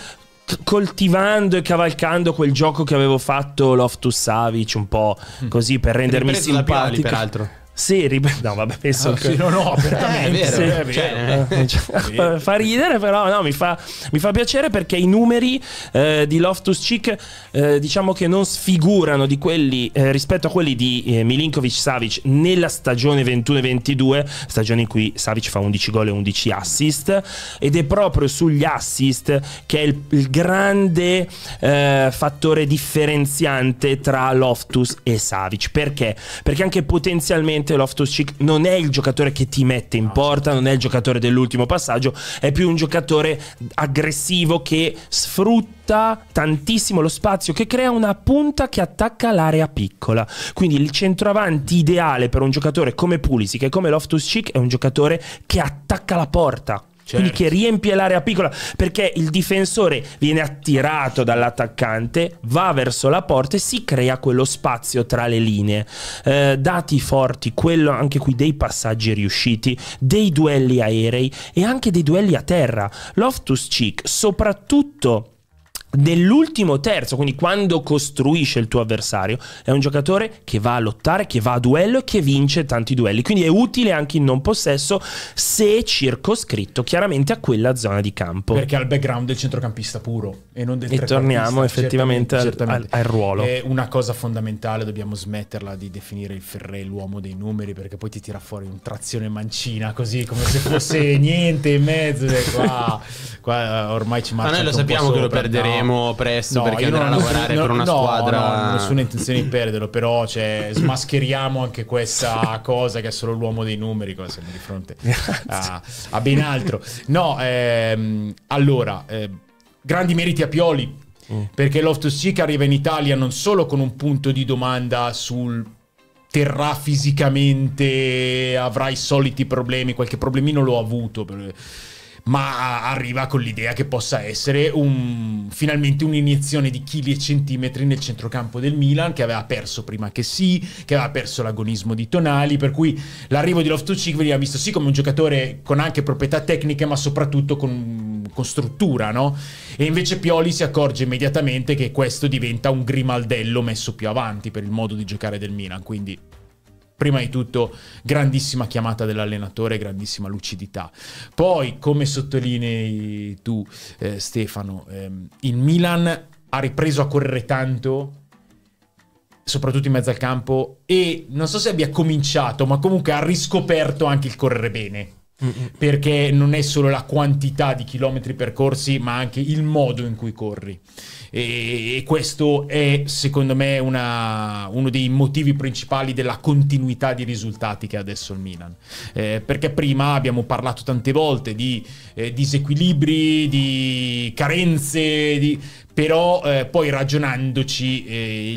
coltivando e cavalcando quel gioco che avevo fatto Loftus Savic un po' mm. così per rendermi simpatico peraltro se rip- no vabbè penso ah, che no no eh, è vero, cioè, eh, eh, cioè, fa ridere però no, mi, fa, mi fa piacere perché i numeri eh, di Loftus Cheek eh, diciamo che non sfigurano di quelli rispetto a quelli di Milinkovic Savic nella stagione 21-22 stagione in cui Savic fa 11 gol e 11 assist ed è proprio sugli assist che è il, il grande fattore differenziante tra Loftus e Savic perché? perché anche potenzialmente probabilmente Loftus Cheek non è il giocatore che ti mette in porta, non è il giocatore dell'ultimo passaggio, è più un giocatore aggressivo che sfrutta tantissimo lo spazio, che crea una punta che attacca l'area piccola. Quindi il centroavanti ideale per un giocatore come Pulisic e come Loftus Cheek è un giocatore che attacca la porta Certo. Quindi che riempie l'area piccola perché il difensore viene attirato dall'attaccante, va verso la porta e si crea quello spazio tra le linee. Eh, dati forti, quello anche qui dei passaggi riusciti, dei duelli aerei e anche dei duelli a terra. Loftus Cheek, soprattutto dell'ultimo terzo, quindi quando costruisce il tuo avversario, è un giocatore che va a lottare, che va a duello e che vince tanti duelli, quindi è utile anche in non possesso se è circoscritto chiaramente a quella zona di campo. Perché ha il background del centrocampista puro e non del E torniamo effettivamente certamente, al, certamente. Al, al, ruolo. È una cosa fondamentale, dobbiamo smetterla di definire il Ferré l'uomo dei numeri perché poi ti tira fuori un trazione mancina così come se fosse niente in mezzo. Qua, qua ormai ci manca. Ma noi lo sappiamo che lo perderemo perdiamo presto no, perché andrà a lavorare no, per una no, squadra. No, nessuna intenzione di perderlo, però cioè, smascheriamo anche questa cosa che è solo l'uomo dei numeri, cosa siamo di fronte a, a, ben altro. No, ehm, allora, eh, grandi meriti a Pioli. Mm. Perché Loftus Cheek arriva in Italia non solo con un punto di domanda sul terrà fisicamente, avrà i soliti problemi, qualche problemino l'ho avuto. Per ma arriva con l'idea che possa essere un, finalmente un'iniezione di chili e centimetri nel centrocampo del Milan, che aveva perso prima che sì, che aveva perso l'agonismo di Tonali, per cui l'arrivo di Loftus-Cheek veniva visto sì come un giocatore con anche proprietà tecniche, ma soprattutto con, con struttura, no? E invece Pioli si accorge immediatamente che questo diventa un grimaldello messo più avanti per il modo di giocare del Milan, quindi prima di tutto grandissima chiamata dell'allenatore, grandissima lucidità. Poi, come sottolinei tu eh, Stefano, ehm, il Milan ha ripreso a correre tanto soprattutto in mezzo al campo e non so se abbia cominciato, ma comunque ha riscoperto anche il correre bene. Mm-mm. Perché non è solo la quantità di chilometri percorsi, ma anche il modo in cui corri e, e questo è secondo me una, uno dei motivi principali della continuità di risultati che ha adesso il Milan. Eh, perché prima abbiamo parlato tante volte di eh, disequilibri, di carenze, di però eh, poi ragionandoci eh,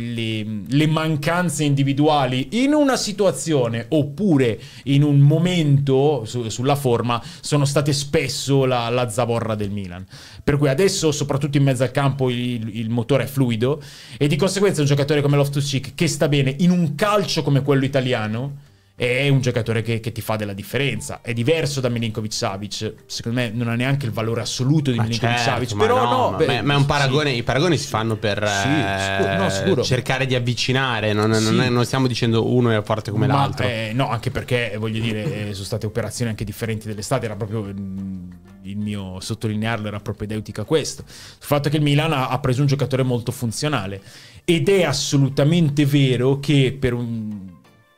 le, le, mancanze individuali in una situazione oppure in un momento su, sulla forma sono state spesso la, la, zavorra del Milan. Per cui adesso soprattutto in mezzo al campo il, il motore è fluido e di conseguenza un giocatore come Loftus-Cheek che sta bene in un calcio come quello italiano è un giocatore che, che, ti fa della differenza. È diverso da Milinkovic Savic. Secondo me non ha neanche il valore assoluto di Milinkovic certo, Savic. Ma però no, no beh, ma, è un paragone. Sì. I paragoni si fanno per sì, sicuro, eh, no, cercare di avvicinare. Non, sì. non, è, non, stiamo dicendo uno è forte come ma, l'altro. Eh, no, anche perché voglio dire, eh, sono state operazioni anche differenti dell'estate. Era proprio. Mm, il mio sottolinearlo era proprio a questo. Il fatto che il Milan ha preso un giocatore molto funzionale. Ed è assolutamente vero che per un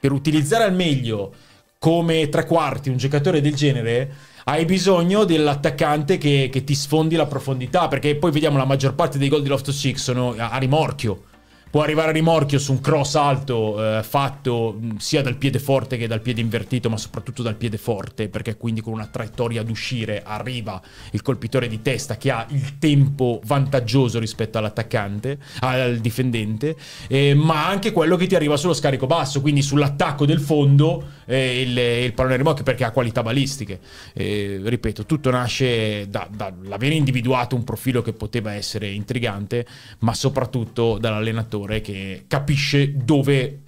per utilizzare al meglio come tre quarti un giocatore del genere, hai bisogno dell'attaccante che, che, ti sfondi la profondità, perché poi vediamo la maggior parte dei gol di Loftus Cheek sono a, a rimorchio può arrivare a rimorchio su un cross alto eh, fatto mm, sia dal piede forte che dal piede invertito, ma soprattutto dal piede forte, perché quindi con una traiettoria ad uscire arriva il colpitore di testa che ha il tempo vantaggioso rispetto all'attaccante, al difendente, eh, ma anche quello che ti arriva sullo scarico basso, quindi sull'attacco del fondo eh, il, il pallone rimorchio perché ha qualità balistiche. Eh, ripeto, tutto nasce dall'aver da individuato un profilo che poteva essere intrigante, ma soprattutto dall'allenatore giocatore che capisce dove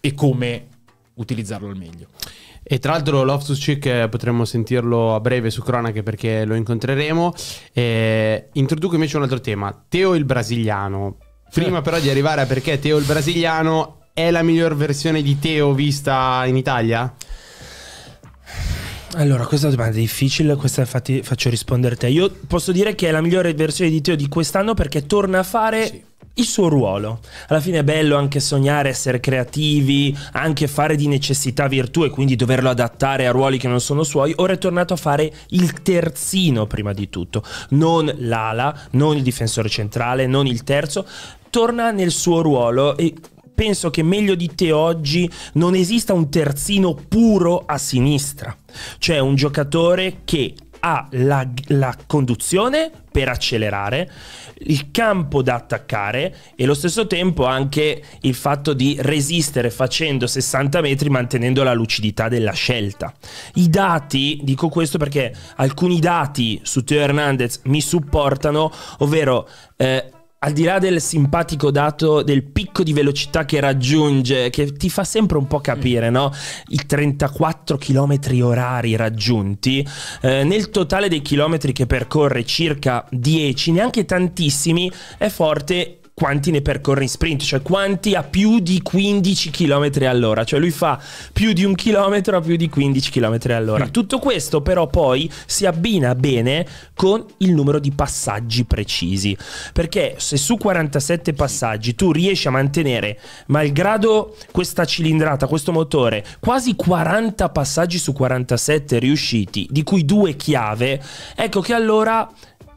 e come utilizzarlo al meglio. E tra l'altro Loftus Cheek eh, potremmo sentirlo a breve su Cronache perché lo incontreremo. Eh, introduco invece un altro tema, Teo il brasiliano. Prima eh. però di arrivare a perché Teo il brasiliano è la miglior versione di Teo vista in Italia? Allora, questa domanda è difficile, questa infatti faccio rispondere a te. Io posso dire che è la migliore versione di Teo di quest'anno perché torna a fare sì il suo ruolo. Alla fine è bello anche sognare, essere creativi, anche fare di necessità virtù e quindi doverlo adattare a ruoli che non sono suoi. Ora è tornato a fare il terzino prima di tutto, non l'ala, non il difensore centrale, non il terzo. Torna nel suo ruolo e penso che meglio di te oggi non esista un terzino puro a sinistra, cioè un giocatore che ha la, la, conduzione per accelerare, il campo da attaccare e allo stesso tempo anche il fatto di resistere facendo 60 metri mantenendo la lucidità della scelta. I dati, dico questo perché alcuni dati su Teo Hernandez mi supportano, ovvero eh, al di là del simpatico dato del picco di velocità che raggiunge, che ti fa sempre un po' capire, mm. no? I 34 km orari raggiunti, eh, nel totale dei chilometri che percorre circa 10, neanche tantissimi, è forte quanti ne percorre in sprint, cioè quanti a più di 15 km all'ora, cioè lui fa più di un chilometro a più di 15 km all'ora. Mm. Tutto questo però poi si abbina bene con il numero di passaggi precisi, perché se su 47 passaggi tu riesci a mantenere, malgrado questa cilindrata, questo motore, quasi 40 passaggi su 47 riusciti, di cui due chiave, ecco che allora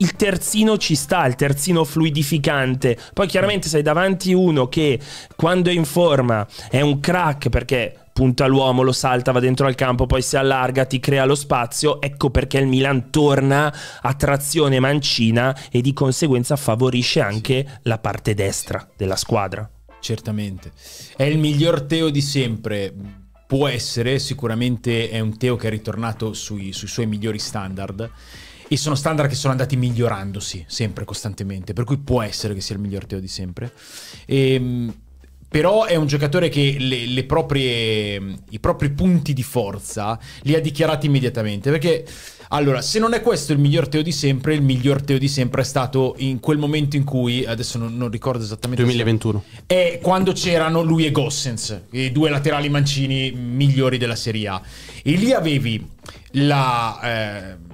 il terzino ci sta, il terzino fluidificante. Poi chiaramente sei davanti uno che quando è in forma è un crack perché punta l'uomo, lo salta, va dentro al campo, poi si allarga, ti crea lo spazio. Ecco perché il Milan torna a trazione mancina e di conseguenza favorisce anche la parte destra della squadra. Certamente. È il miglior Teo di sempre. Può essere, sicuramente è un Teo che è ritornato sui, sui suoi migliori standard e sono standard che sono andati migliorandosi sempre, costantemente, per cui può essere che sia il miglior Teo di sempre. E, ehm, però è un giocatore che le, le proprie, i propri punti di forza li ha dichiarati immediatamente. Perché, allora, se non è questo il miglior Teo di sempre, il miglior Teo di sempre è stato in quel momento in cui, adesso non, non ricordo esattamente... 2021. è quando c'erano lui e Gossens, i due laterali mancini migliori della Serie A. E lì avevi la... Eh,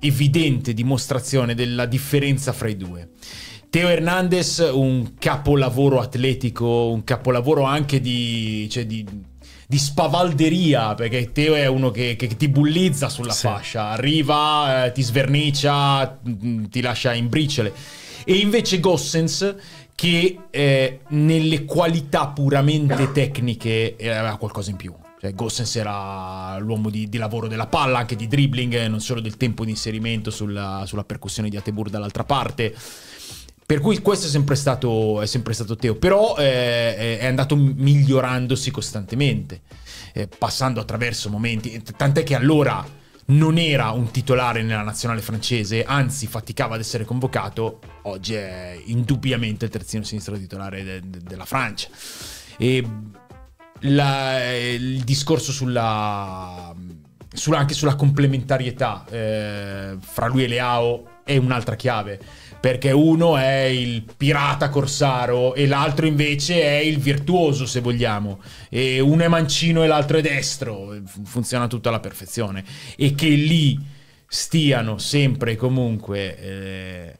evidente dimostrazione della differenza fra i due. Teo Hernandez, un capolavoro atletico, un capolavoro anche di, cioè di, di spavalderia, perché Teo è uno che, che ti bullizza sulla sì. fascia, arriva, eh, ti svernicia, mm, ti lascia in briciole. E invece Gossens, che eh, nelle qualità puramente tecniche eh, aveva qualcosa in più cioè, Gossens era l'uomo di, di, lavoro della palla, anche di dribbling, eh, non solo del tempo di inserimento sulla, sulla percussione di Atebur dall'altra parte. Per cui questo è sempre stato, è sempre stato Teo, però eh, è andato migliorandosi costantemente, eh, passando attraverso momenti, tant'è che allora non era un titolare nella nazionale francese, anzi faticava ad essere convocato, oggi è indubbiamente il terzino sinistro titolare de de della Francia. E la, eh, il discorso sulla, sulla, anche sulla complementarietà eh, fra lui e Leao è un'altra chiave perché uno è il pirata corsaro e l'altro invece è il virtuoso, se vogliamo. E uno è mancino e l'altro è destro, funziona tutto alla perfezione. E che lì stiano sempre e comunque eh,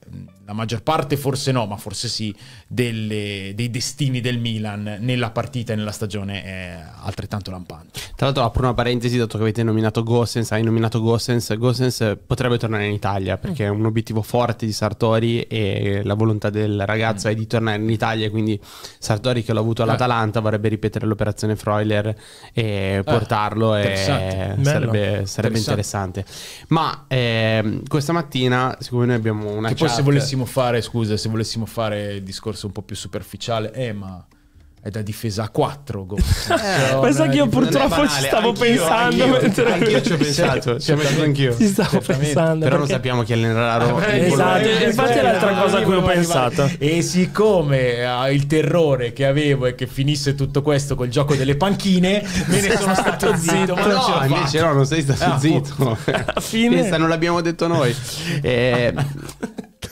la maggior parte forse no, ma forse sì, delle, dei destini del Milan nella partita e nella stagione è altrettanto lampante. Tra l'altro apro una parentesi, dato che avete nominato Gossens, hai nominato Gossens, Gossens potrebbe tornare in Italia perché è un obiettivo forte di Sartori e la volontà del ragazzo mm. è di tornare in Italia, quindi Sartori che l'ha avuto eh. all'Atalanta vorrebbe ripetere l'operazione Freuler e eh, portarlo e sarebbe, sarebbe interessante. interessante. Ma eh, questa mattina, siccome noi abbiamo una... Che chat, poi se volessimo volessimo fare, scusa, se volessimo fare discorso un po' più superficiale, eh ma è da difesa a 4 gol. Eh, cioè, Pensa che io purtroppo ci stavo anch'io, pensando. Anch'io, mentre... anch'io ci ho pensato, ci ho pensato anch'io. Ci stavo pensando. Però perché... non sappiamo chi allenerà Roma. Eh, esatto, eh, infatti è l'altra cosa a cui ho pensato. E siccome eh, il terrore che avevo è che finisse tutto questo col gioco delle panchine, me ne sono esatto, stato zitto. Ma no, no invece no, non sei stato ah, zitto. Alla fine... non l'abbiamo detto noi. Eh...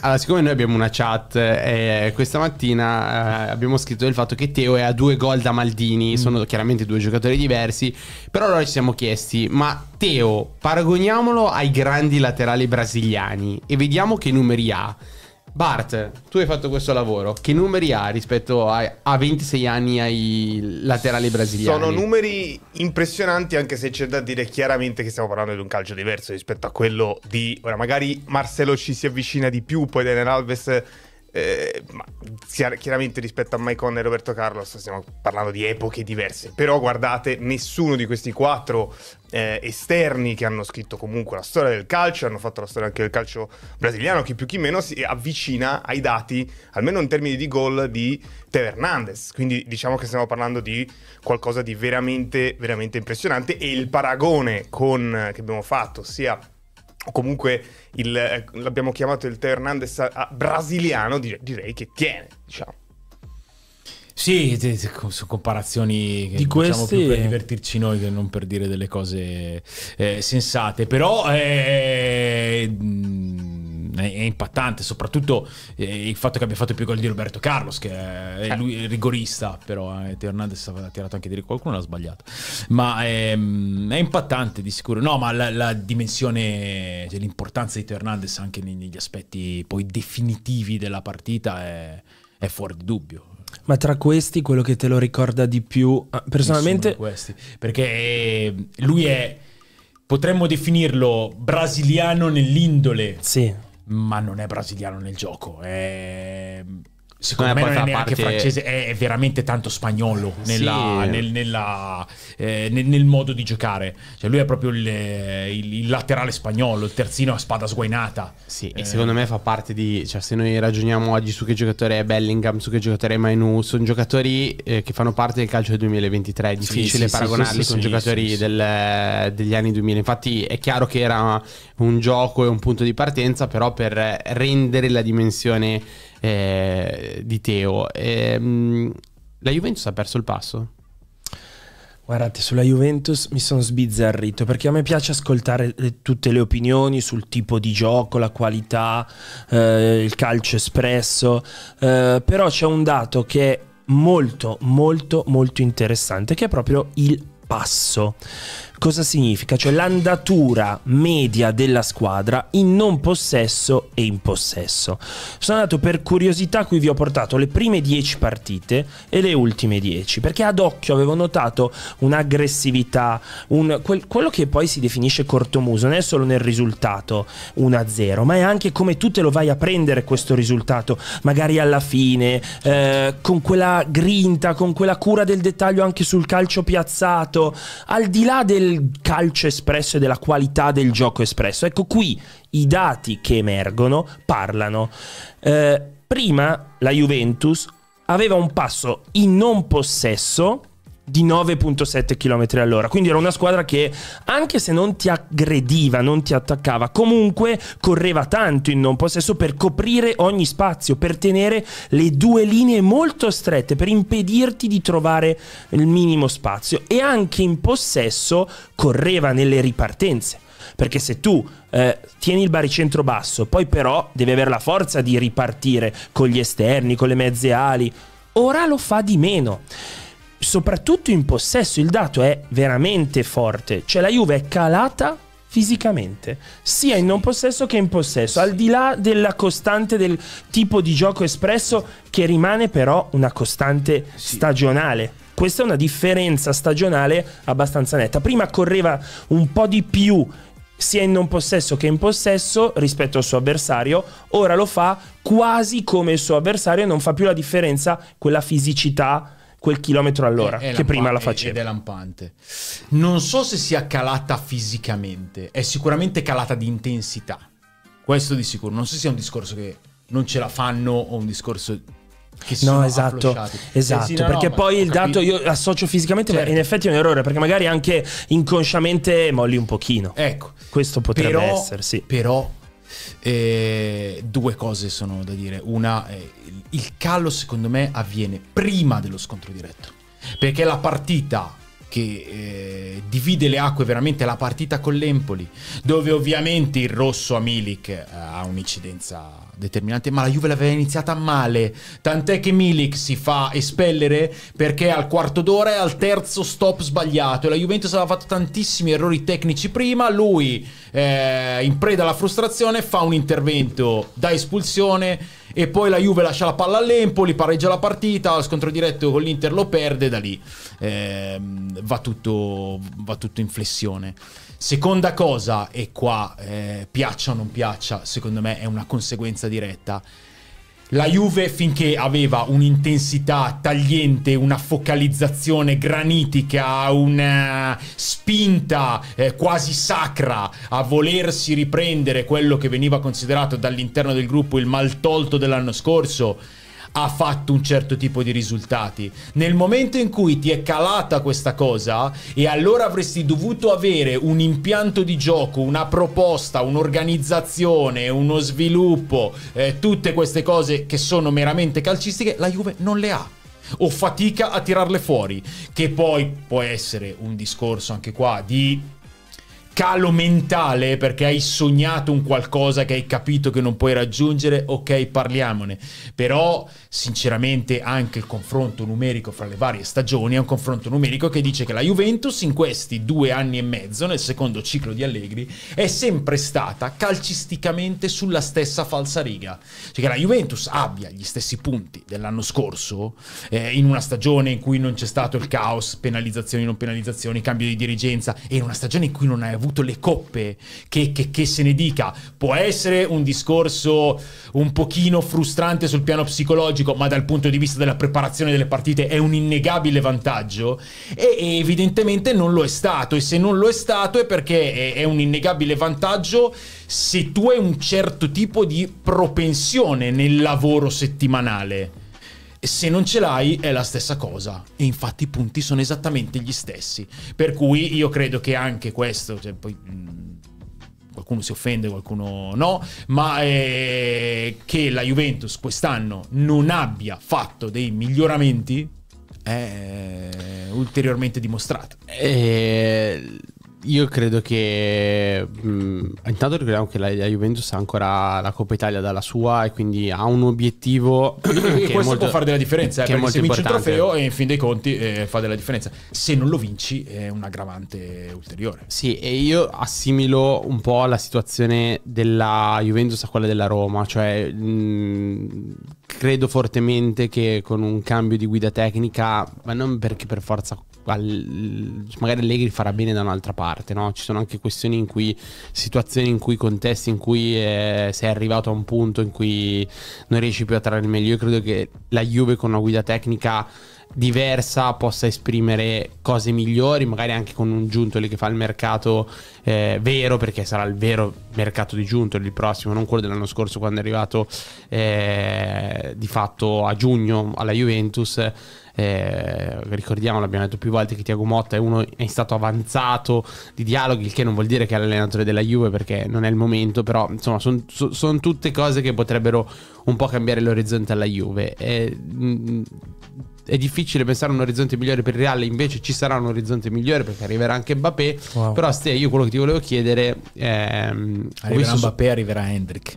Allora, siccome noi abbiamo una chat, eh, questa mattina eh, abbiamo scritto del fatto che Teo è a due gol da Maldini, mm. sono chiaramente due giocatori diversi, però allora ci siamo chiesti, ma Teo, paragoniamolo ai grandi laterali brasiliani e vediamo che numeri ha. Bart, tu hai fatto questo lavoro. Che numeri ha rispetto a, a 26 anni ai laterali brasiliani? Sono numeri impressionanti, anche se c'è da dire chiaramente che stiamo parlando di un calcio diverso rispetto a quello di. Ora, magari Marcelo ci si avvicina di più, poi Daniel Alves eh, ma chiaramente rispetto a Mike e Roberto Carlos stiamo parlando di epoche diverse, però guardate, nessuno di questi quattro eh, esterni che hanno scritto comunque la storia del calcio, hanno fatto la storia anche del calcio brasiliano, chi più chi meno si avvicina ai dati, almeno in termini di gol, di Teo Hernandez. Quindi diciamo che stiamo parlando di qualcosa di veramente, veramente impressionante e il paragone con, eh, che abbiamo fatto sia o comunque il, eh, l'abbiamo chiamato il Teo Hernandez brasiliano, dire, direi che tiene, diciamo. Sì, su comparazioni che di diciamo questi... più per divertirci noi che non per dire delle cose eh, sensate, però eh, è impattante, soprattutto eh, il fatto che abbia fatto più gol di Roberto Carlos, che è, eh, lui, è rigorista, però eh, Hernandez ha tirato anche di lì, qualcuno l'ha sbagliato, ma è, ehm, è, impattante di sicuro, no, ma la, la dimensione, cioè, l'importanza di Teo Hernandez anche negli aspetti poi definitivi della partita è, è fuori di dubbio. Ma tra questi quello che te lo ricorda di più, ah, personalmente... Questi, perché ehm, lui è, potremmo definirlo brasiliano nell'indole. Sì ma non è brasiliano nel gioco. È... Secondo me non è neanche parte... francese, è veramente tanto spagnolo nella, sì. nel, nella, eh, nel, nel, modo di giocare. Cioè lui è proprio il, il, il, laterale spagnolo, il terzino a spada sguainata. Sì, eh. e secondo me fa parte di... Cioè, se noi ragioniamo oggi su che giocatore è Bellingham, su che giocatore è Mainu, sono giocatori eh, che fanno parte del calcio del 2023. È difficile sì, sì, paragonarli con giocatori del, degli anni 2000. Infatti è chiaro che era un gioco e un punto di partenza, però per rendere la dimensione eh, di Teo. E, ehm, la Juventus ha perso il passo? Guardate, sulla Juventus mi sono sbizzarrito perché a me piace ascoltare le, eh, tutte le opinioni sul tipo di gioco, la qualità, eh, il calcio espresso, eh, però c'è un dato che è molto, molto, molto interessante, che è proprio il passo. Cosa significa? Cioè l'andatura media della squadra in non possesso e in possesso. Sono andato per curiosità qui vi ho portato le prime 10 partite e le ultime 10, perché ad occhio avevo notato un'aggressività, un, quel, quello che poi si definisce cortomuso, non è solo nel risultato 1-0, ma è anche come tu te lo vai a prendere questo risultato, magari alla fine, eh, con quella grinta, con quella cura del dettaglio anche sul calcio piazzato, al di là del calcio espresso e della qualità del gioco espresso. Ecco qui i dati che emergono parlano. Eh, prima la Juventus aveva un passo in non possesso di 9.7 km all'ora. Quindi era una squadra che, anche se non ti aggrediva, non ti attaccava, comunque correva tanto in non possesso per coprire ogni spazio, per tenere le due linee molto strette, per impedirti di trovare il minimo spazio. E anche in possesso correva nelle ripartenze perché se tu eh, tieni il baricentro basso, poi però devi avere la forza di ripartire con gli esterni, con le mezze ali, ora lo fa di meno soprattutto in possesso, il dato è veramente forte. Cioè la Juve è calata fisicamente, sia in non possesso che in possesso, al di là della costante del tipo di gioco espresso che rimane però una costante sì. stagionale. Questa è una differenza stagionale abbastanza netta. Prima correva un po' di più sia in non possesso che in possesso rispetto al suo avversario, ora lo fa quasi come il suo avversario e non fa più la differenza quella fisicità quel chilometro all'ora è, è che prima la faceva. Ed è lampante. Non so se sia calata fisicamente, è sicuramente calata di intensità. Questo di sicuro. Non so se sia un discorso che non ce la fanno o un discorso no, esatto, eh esatto sì, sì, no, perché no, poi il dato io associo fisicamente, certo. ma in effetti è un errore, perché magari anche inconsciamente molli un pochino. Ecco, questo potrebbe però, essere, sì. Però eh, due cose sono da dire. Una, eh, il callo secondo me avviene prima dello scontro diretto, perché la partita che eh, divide le acque veramente la partita con l'Empoli, dove ovviamente il rosso a Milik eh, ha un'incidenza determinante, ma la Juve l'aveva iniziata male, tant'è che Milik si fa espellere perché al quarto d'ora è al terzo stop sbagliato e la Juventus aveva fatto tantissimi errori tecnici prima, lui eh, in preda alla frustrazione fa un intervento da espulsione e poi la Juve lascia la palla all'Empoli, pareggia la partita, al scontro diretto con l'Inter lo perde, da lì eh, va, tutto, va tutto in flessione. Seconda cosa, e qua eh, piaccia o non piaccia, secondo me è una conseguenza diretta, la Juve finché aveva un'intensità tagliente, una focalizzazione granitica, una spinta eh, quasi sacra a volersi riprendere quello che veniva considerato dall'interno del gruppo il mal tolto dell'anno scorso ha fatto un certo tipo di risultati. Nel momento in cui ti è calata questa cosa e allora avresti dovuto avere un impianto di gioco, una proposta, un'organizzazione, uno sviluppo, eh, tutte queste cose che sono meramente calcistiche, la Juve non le ha o fatica a tirarle fuori, che poi può essere un discorso anche qua di calo mentale perché hai sognato un qualcosa che hai capito che non puoi raggiungere, ok, parliamone. Però, sinceramente, anche il confronto numerico fra le varie stagioni è un confronto numerico che dice che la Juventus in questi due anni e mezzo, nel secondo ciclo di Allegri, è sempre stata calcisticamente sulla stessa falsariga. Cioè che la Juventus abbia gli stessi punti dell'anno scorso, eh, in una stagione in cui non c'è stato il caos, penalizzazioni, non penalizzazioni, cambio di dirigenza, e in una stagione in cui non hai avuto avuto le coppe, che, che, che, se ne dica. Può essere un discorso un pochino frustrante sul piano psicologico, ma dal punto di vista della preparazione delle partite è un innegabile vantaggio e, e evidentemente non lo è stato e se non lo è stato è perché è, è un innegabile vantaggio se tu hai un certo tipo di propensione nel lavoro settimanale. E se non ce l'hai è la stessa cosa. E infatti i punti sono esattamente gli stessi. Per cui io credo che anche questo... Cioè, poi, qualcuno si offende, qualcuno no, ma eh, che la Juventus quest'anno non abbia fatto dei miglioramenti è ulteriormente dimostrato. Eh, io credo che mh, mm, intanto ricordiamo che la, la, Juventus ha ancora la Coppa Italia dalla sua e quindi ha un obiettivo e, che questo molto, può fare della differenza eh, che perché se vinci il trofeo e eh, in fin dei conti eh, fa della differenza se non lo vinci è un aggravante ulteriore sì e io assimilo un po' la situazione della Juventus a quella della Roma cioè mh, mm, credo fortemente che con un cambio di guida tecnica, ma non perché per forza magari Allegri farà bene da un'altra parte, no? Ci sono anche questioni in cui, situazioni in cui, contesti in cui eh, sei arrivato a un punto in cui non riesci più a trarre il meglio. Io credo che la Juve con una guida tecnica diversa possa esprimere cose migliori, magari anche con un Giuntoli che fa il mercato eh, vero, perché sarà il vero mercato di Giuntoli il prossimo, non quello dell'anno scorso quando è arrivato eh, di fatto a giugno alla Juventus. Eh, ricordiamo, l'abbiamo detto più volte, che Tiago Motta è uno in stato avanzato di dialoghi, il che non vuol dire che è l'allenatore della Juve perché non è il momento, però insomma sono son, tutte cose che potrebbero un po' cambiare l'orizzonte alla Juve. Eh, mh, mm, è difficile pensare a un orizzonte migliore per il Real, invece ci sarà un orizzonte migliore perché arriverà anche Mbappé. Wow. Però Stia, io quello che ti volevo chiedere è... Ehm, arriverà Mbappé, su... arriverà Hendrick.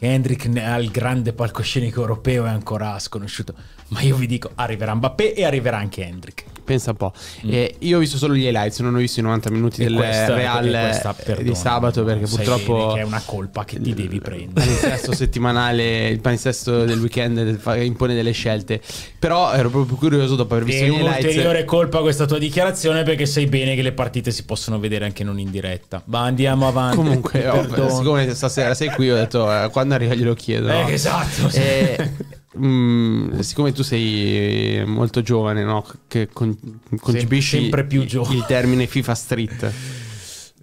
Hendrick al grande palcoscenico europeo è ancora sconosciuto, ma io vi dico arriverà Mbappé e arriverà anche Hendrick. Pensa un po', mm. eh, io ho visto solo gli highlights, non ho visto i 90 minuti e del questa, Real questa, perdona, eh, di sabato perché purtroppo... è una colpa che ti devi prendere. Il palinsesto settimanale, il palinsesto del weekend impone delle scelte, però ero proprio curioso dopo aver visto e gli highlights. È un'ulteriore colpa questa tua dichiarazione perché sai bene che le partite si possono vedere anche non in diretta, ma andiamo avanti. Comunque, siccome stasera sei qui ho detto... Eh, quando quando arriva glielo chiedo. Eh, esatto. E, mh, mm, siccome tu sei molto giovane, no? Che con, concepisci sempre più giovane. il termine FIFA Street.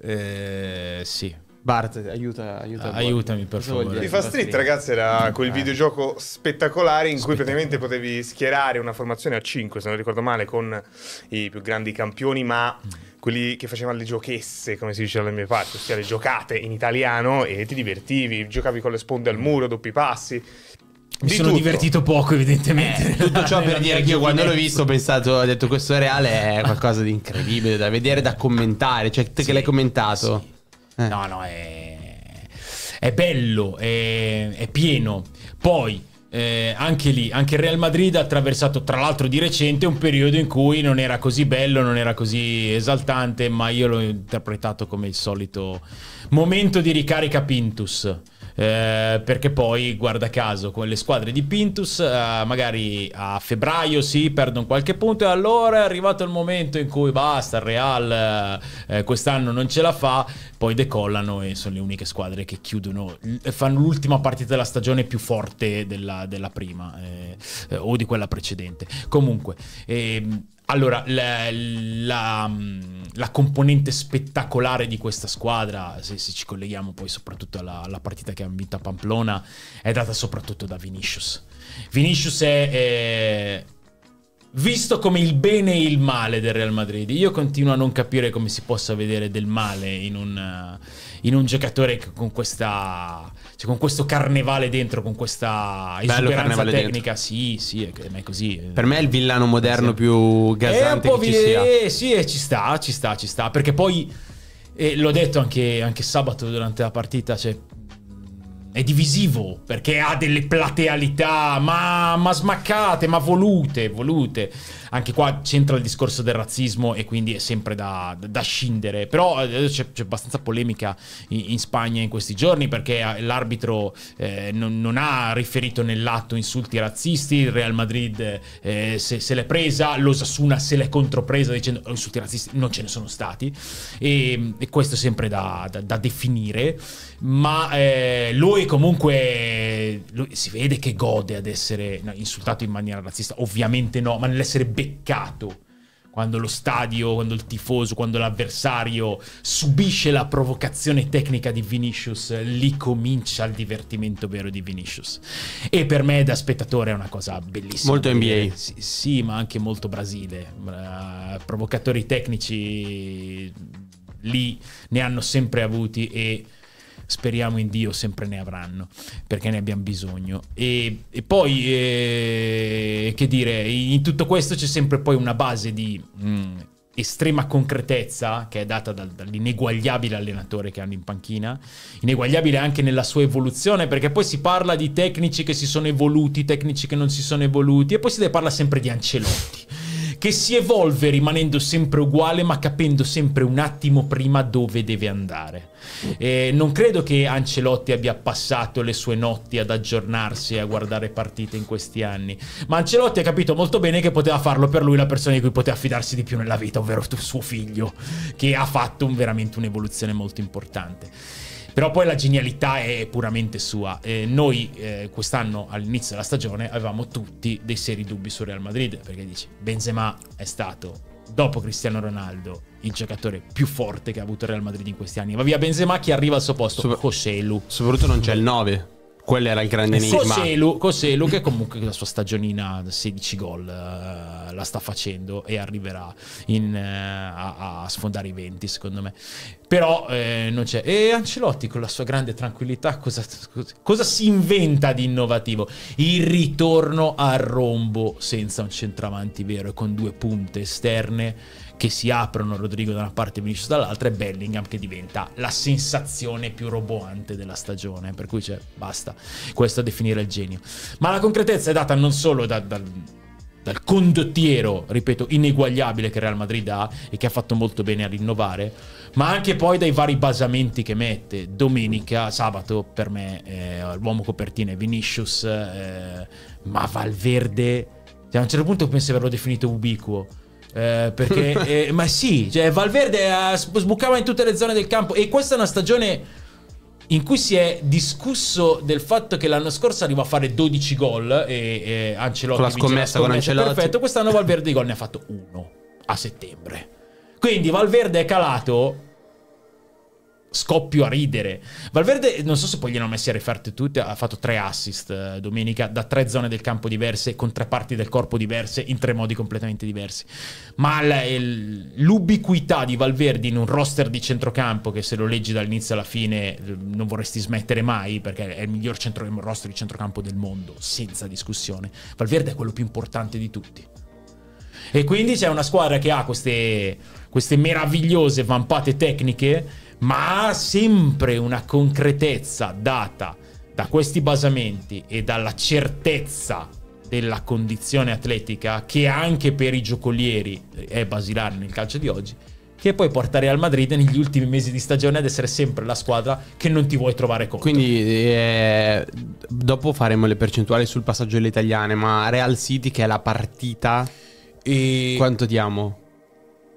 Eh, sì. Bart, aiuta, aiuta ah, aiutami per favore. FIFA Street, ragazzi, era eh. quel videogioco spettacolare in cui praticamente potevi schierare una formazione a 5, se non ricordo male, con i più grandi campioni, ma mm quelli che facevano le giochesse, come si dice dalle mie parti, ossia le giocate in italiano e ti divertivi, giocavi con le sponde al muro, doppi passi. Mi sono tutto. divertito poco, evidentemente. Eh, tutto ciò per dire che io quando l'ho visto ho pensato, ho detto questo è reale è qualcosa di incredibile da vedere, da commentare. Cioè, te sì, che l'hai commentato. Sì. Eh. No, no, è, è bello, è, è pieno. Poi eh, anche lì, anche il Real Madrid ha attraversato tra l'altro di recente un periodo in cui non era così bello, non era così esaltante, ma io l'ho interpretato come il solito momento di ricarica Pintus. Eh, perché poi, guarda caso, con le squadre di Pintus, eh, magari a febbraio si sì, perdono qualche punto e allora è arrivato il momento in cui basta, il Real eh, quest'anno non ce la fa, poi decollano e sono le uniche squadre che chiudono, eh, fanno l'ultima partita della stagione più forte della, della prima eh, o di quella precedente. Comunque... Ehm, allora, la, la, la, componente spettacolare di questa squadra, se, se ci colleghiamo poi soprattutto alla, alla partita che hanno vinto a Pamplona, è data soprattutto da Vinicius. Vinicius è, è visto come il bene e il male del Real Madrid. Io continuo a non capire come si possa vedere del male in un, in un giocatore con questa cioè, con questo carnevale dentro, con questa esuberanza tecnica. Dentro. Sì, sì, ma è così. Eh. Per me è il villano moderno sì. più gasante che vi... ci sia. Eh, sì, eh, ci sta, ci sta, ci sta. Perché poi, eh, l'ho detto anche, anche sabato durante la partita, cioè è divisivo perché ha delle platealità, ma, ma, smaccate, ma volute, volute. Anche qua c'entra il discorso del razzismo e quindi è sempre da, da scindere. Però eh, c'è, c'è abbastanza polemica in, in, Spagna in questi giorni perché eh, l'arbitro eh, non, non, ha riferito nell'atto insulti razzisti, il Real Madrid eh, se, se, l'è presa, l'Osasuna se l'è contropresa dicendo oh, insulti razzisti non ce ne sono stati e, e questo è sempre da, da, da definire ma eh, lui comunque lui si vede che gode ad essere no, insultato in maniera razzista, ovviamente no, ma nell'essere beccato quando lo stadio, quando il tifoso, quando l'avversario subisce la provocazione tecnica di Vinicius, lì comincia il divertimento vero di Vinicius. E per me da spettatore è una cosa bellissima. Molto NBA. Sì, sì ma anche molto Brasile. Uh, provocatori tecnici lì ne hanno sempre avuti e speriamo in Dio sempre ne avranno, perché ne abbiamo bisogno. E, e poi, eh, che dire, in tutto questo c'è sempre poi una base di... Mm, estrema concretezza che è data dal, dall'ineguagliabile allenatore che hanno in panchina, ineguagliabile anche nella sua evoluzione, perché poi si parla di tecnici che si sono evoluti, tecnici che non si sono evoluti, e poi si parla sempre di Ancelotti che si evolve rimanendo sempre uguale ma capendo sempre un attimo prima dove deve andare. E non credo che Ancelotti abbia passato le sue notti ad aggiornarsi e a guardare partite in questi anni, ma Ancelotti ha capito molto bene che poteva farlo per lui la persona di cui poteva fidarsi di più nella vita, ovvero suo figlio, che ha fatto un, veramente un'evoluzione molto importante. Però poi la genialità è puramente sua. Eh, noi eh, quest'anno all'inizio della stagione avevamo tutti dei seri dubbi su Real Madrid, perché dici Benzema è stato dopo Cristiano Ronaldo, il giocatore più forte che ha avuto Real Madrid in questi anni. Va via Benzema, chi arriva al suo posto? Sopra- Joselu. Soprattutto non c'è il 9. Quello era il grande enigma. Coselu, Coselu che comunque la sua stagionina 16 gol eh, la sta facendo e arriverà in, eh, a, a, sfondare i 20 secondo me. Però eh, non c'è. E Ancelotti con la sua grande tranquillità cosa, cosa, cosa si inventa di innovativo? Il ritorno al rombo senza un centravanti vero e con due punte esterne che si aprono, Rodrigo da una parte e Vinicius dall'altra, e Bellingham che diventa la sensazione più roboante della stagione. Per cui c'è, cioè, basta, questo a definire il genio. Ma la concretezza è data non solo da, dal dal condottiero, ripeto, ineguagliabile che Real Madrid ha e che ha fatto molto bene a rinnovare, ma anche poi dai vari basamenti che mette. Domenica, sabato, per me, eh, l'uomo copertina è Vinicius, eh, ma Valverde, cioè, a un certo punto penso di averlo definito ubiquo eh, perché, eh, ma sì, cioè Valverde eh, sbucava in tutte le zone del campo e questa è una stagione in cui si è discusso del fatto che l'anno scorso arriva a fare 12 gol e, e Ancelotti con la scommessa, con Ancelotti. Perfetto, quest'anno Valverde di gol ne ha fatto uno a settembre. Quindi Valverde è calato scoppio a ridere. Valverde, non so se poi gli hanno messi a rifarti tutti, ha fatto tre assist eh, domenica da tre zone del campo diverse, con tre parti del corpo diverse, in tre modi completamente diversi. Ma l'ubiquità di Valverde in un roster di centrocampo, che se lo leggi dall'inizio alla fine eh, non vorresti smettere mai, perché è il miglior centro, roster di centrocampo del mondo, senza discussione. Valverde è quello più importante di tutti. E quindi c'è una squadra che ha queste, queste meravigliose vampate tecniche ma ha sempre una concretezza data da questi basamenti e dalla certezza della condizione atletica che anche per i giocolieri è basilare nel calcio di oggi che poi porta Real Madrid negli ultimi mesi di stagione ad essere sempre la squadra che non ti vuoi trovare contro. Quindi eh, dopo faremo le percentuali sul passaggio delle italiane, ma Real City che è la partita e... quanto diamo?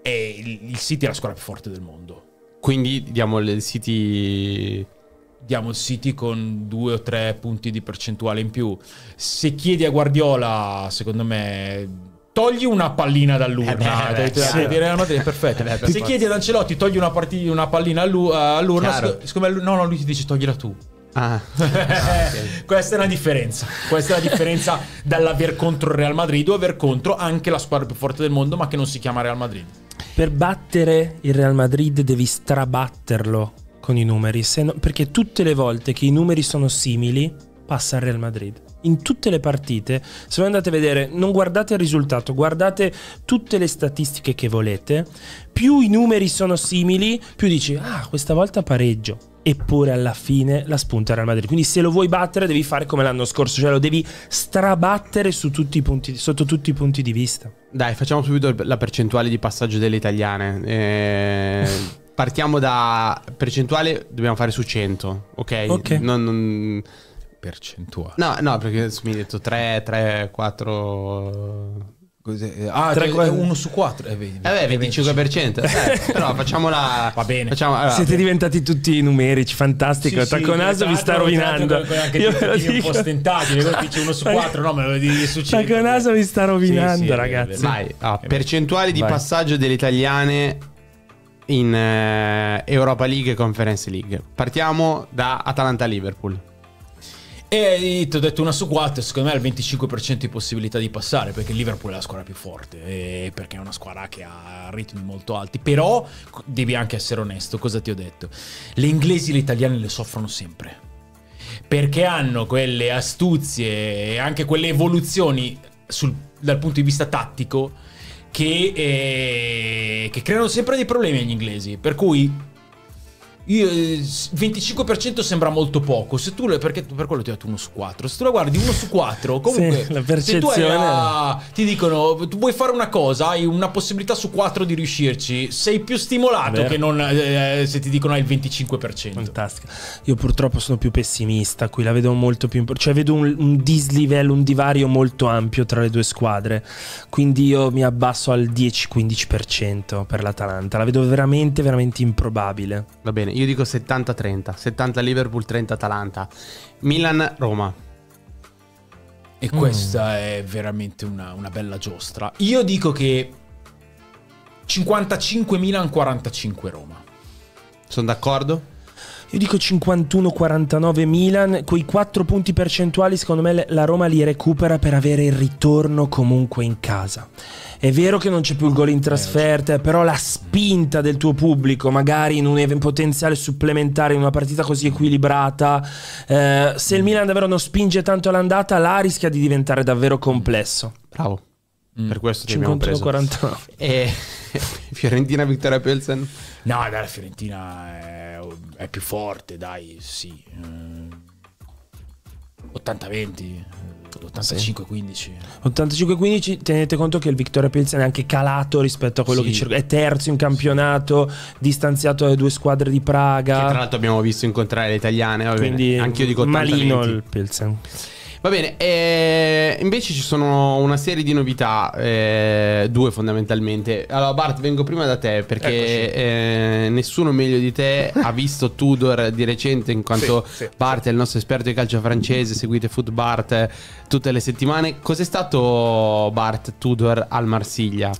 È il City è la squadra più forte del mondo quindi diamo il City... Diamo il City con due o tre punti di percentuale in più. Se chiedi a Guardiola, secondo me togli una pallina dall'urna. Eh Real Madrid è perfetto. Eh beh, Se chiedi ad Ancelotti, togli una, partita, una pallina all'urna, siccome no, no, lui ti dice toglila tu. Ah. questa è la differenza. Questa è la differenza dall'aver contro il Real Madrid o aver contro anche la squadra più forte del mondo, ma che non si chiama Real Madrid. Per battere il Real Madrid devi strabatterlo con i numeri, no, perché tutte le volte che i numeri sono simili passa il Real Madrid. In tutte le partite, se voi andate a vedere, non guardate il risultato, guardate tutte le statistiche che volete, più i numeri sono simili, più dici, ah, questa volta pareggio, eppure alla fine la spunta era il Madrid. Quindi se lo vuoi battere devi fare come l'anno scorso, cioè lo devi strabattere tutti punti, sotto tutti i punti di vista. Dai, facciamo subito la percentuale di passaggio delle italiane. Eh, partiamo da percentuale, dobbiamo fare su 100, ok? Ok. Non, non... Percentuale. No, no, perché mi hai detto 3, 3, 4... Eh, ah, tre, cioè, uno su quattro. Eh, vedi, eh beh, 25%. eh, però facciamola. Va bene. Facciamo, allora. Siete diventati tutti numerici, fantastico. Sì, Taconaso vi sta rovinando. Io ve lo dico. Un po' stentabile, dice uno su quattro. No, me lo devi succedere. Taconaso vi sta rovinando, sì, sì, ragazzi. Vai, ah, percentuale di Vai. passaggio delle italiane in eh, Europa League e Conference League. Partiamo da Atalanta-Liverpool. E ti ho detto una su quattro, secondo me ha il 25% di possibilità di passare, perché il Liverpool è la squadra più forte, perché è una squadra che ha ritmi molto alti, però devi anche essere onesto, cosa ti ho detto? Le inglesi e le italiane le soffrono sempre, perché hanno quelle astuzie e anche quelle evoluzioni sul, dal punto di vista tattico che, eh, che creano sempre dei problemi agli inglesi, per cui io, 25% eh, sembra molto poco, se tu le, perché per quello ti ho detto 1 su 4, se tu la guardi 1 su 4, comunque sì, la percezione... se tu hai la, ti dicono tu vuoi fare una cosa, hai una possibilità su 4 di riuscirci, sei più stimolato che non eh, se ti dicono hai il 25%. Fantastico. Io purtroppo sono più pessimista, qui la vedo molto più importante, cioè vedo un, un dislivello, un divario molto ampio tra le due squadre, quindi io mi abbasso al 10-15% per l'Atalanta, la vedo veramente veramente improbabile. Va bene, io dico 70-30, 70 Liverpool, 30 Atalanta. Milan-Roma. E questa è veramente una, una bella giostra. Io dico che 55 Milan, 45 Roma. Sono d'accordo? Io dico 51-49 Milan, quei 4 punti percentuali secondo me la Roma li recupera per avere il ritorno comunque in casa. È vero che non c'è più il gol in trasferta, però la spinta del tuo pubblico, magari in un potenziale supplementare, in una partita così equilibrata, eh, se il Milan davvero non spinge tanto l'andata, là rischia di diventare davvero complesso. Bravo. Mm. Per questo ci abbiamo preso 49. E eh, Fiorentina Vittoria Pelsen? No, dai, la Fiorentina è, è più forte, dai, sì. 80-20. Eh, appunto 85-15. Sì. 85-15, tenete conto che il Victoria Pilsen è anche calato rispetto a quello sì. che cerca. È terzo in campionato, distanziato dalle due squadre di Praga. Che tra l'altro abbiamo visto incontrare le italiane. Quindi, anche io dico malino il Pilsen. Va bene, eh, invece ci sono una serie di novità, eh, due fondamentalmente. Allora Bart, vengo prima da te perché eh, nessuno meglio di te ha visto Tudor di recente in quanto sì, sì. Bart è il nostro esperto di calcio francese, seguite Foot Bart eh, tutte le settimane. Cos'è stato Bart Tudor al Marsiglia?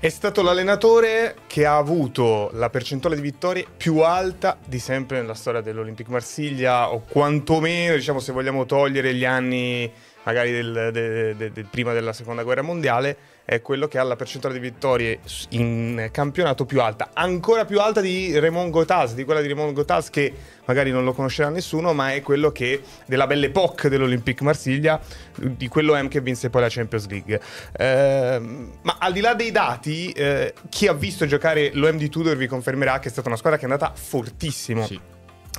È stato l'allenatore che ha avuto la percentuale di vittorie più alta di sempre nella storia dell'Olympic Marsiglia, o quantomeno, diciamo, se vogliamo togliere gli anni magari del, del, del, prima della seconda guerra mondiale, è quello che ha la percentuale di vittorie in campionato più alta, ancora più alta di Raymond Gotaz, di quella di Raymond Gotaz che magari non lo conoscerà nessuno, ma è quello che della Belle Époque dell'Olympique Marsiglia, di quello M che vinse poi la Champions League. Eh, ma al di là dei dati, eh, chi ha visto giocare l'OM di Tudor vi confermerà che è stata una squadra che è andata fortissimo. Sì.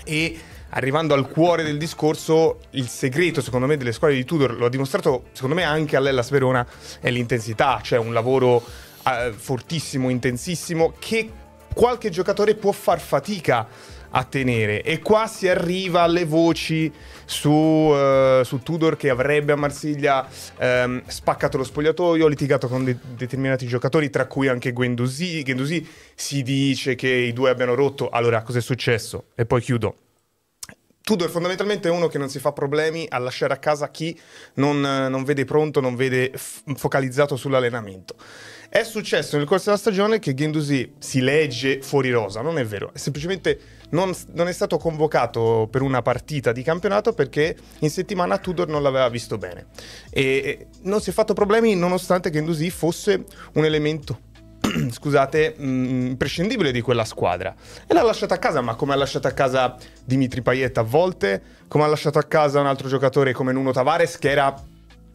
E arrivando al cuore del discorso, il segreto, secondo me, delle squadre di Tudor, lo ha dimostrato, secondo me, anche all'Ella Verona, è l'intensità, cioè un lavoro eh, fortissimo, intensissimo, che qualche giocatore può far fatica a tenere. E qua si arriva alle voci su, uh, su Tudor che avrebbe a Marsiglia um, spaccato lo spogliatoio, litigato con de- determinati giocatori, tra cui anche Guendouzi. Guendouzi si dice che i due abbiano rotto. Allora, cosa è successo? E poi chiudo. Tudor fondamentalmente è uno che non si fa problemi a lasciare a casa chi non, non vede pronto, non vede f- focalizzato sull'allenamento. È successo nel corso della stagione che Gendusi si legge fuori rosa, non è vero, è semplicemente non, non, è stato convocato per una partita di campionato perché in settimana Tudor non l'aveva visto bene e non si è fatto problemi nonostante Gendusi fosse un elemento scusate, mm, imprescindibile di quella squadra. E l'ha lasciata a casa, ma come ha lasciato a casa Dimitri Paietta a volte, come ha lasciato a casa un altro giocatore come Nuno Tavares, che era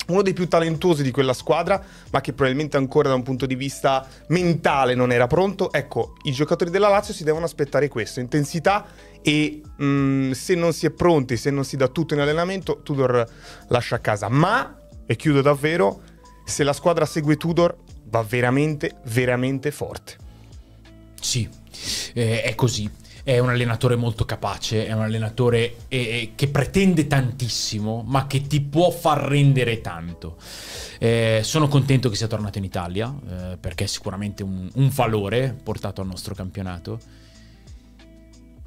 uno dei più talentuosi di quella squadra, ma che probabilmente ancora da un punto di vista mentale non era pronto. Ecco, i giocatori della Lazio si devono aspettare questo, intensità e mh, mm, se non si è pronti, se non si dà tutto in allenamento, Tudor lascia a casa. Ma, e chiudo davvero, se la squadra segue Tudor, va veramente, veramente forte. Sì, eh, è così. È un allenatore molto capace, è un allenatore eh, eh, che pretende tantissimo, ma che ti può far rendere tanto. Eh, sono contento che sia tornato in Italia, eh, perché è sicuramente un, un valore portato al nostro campionato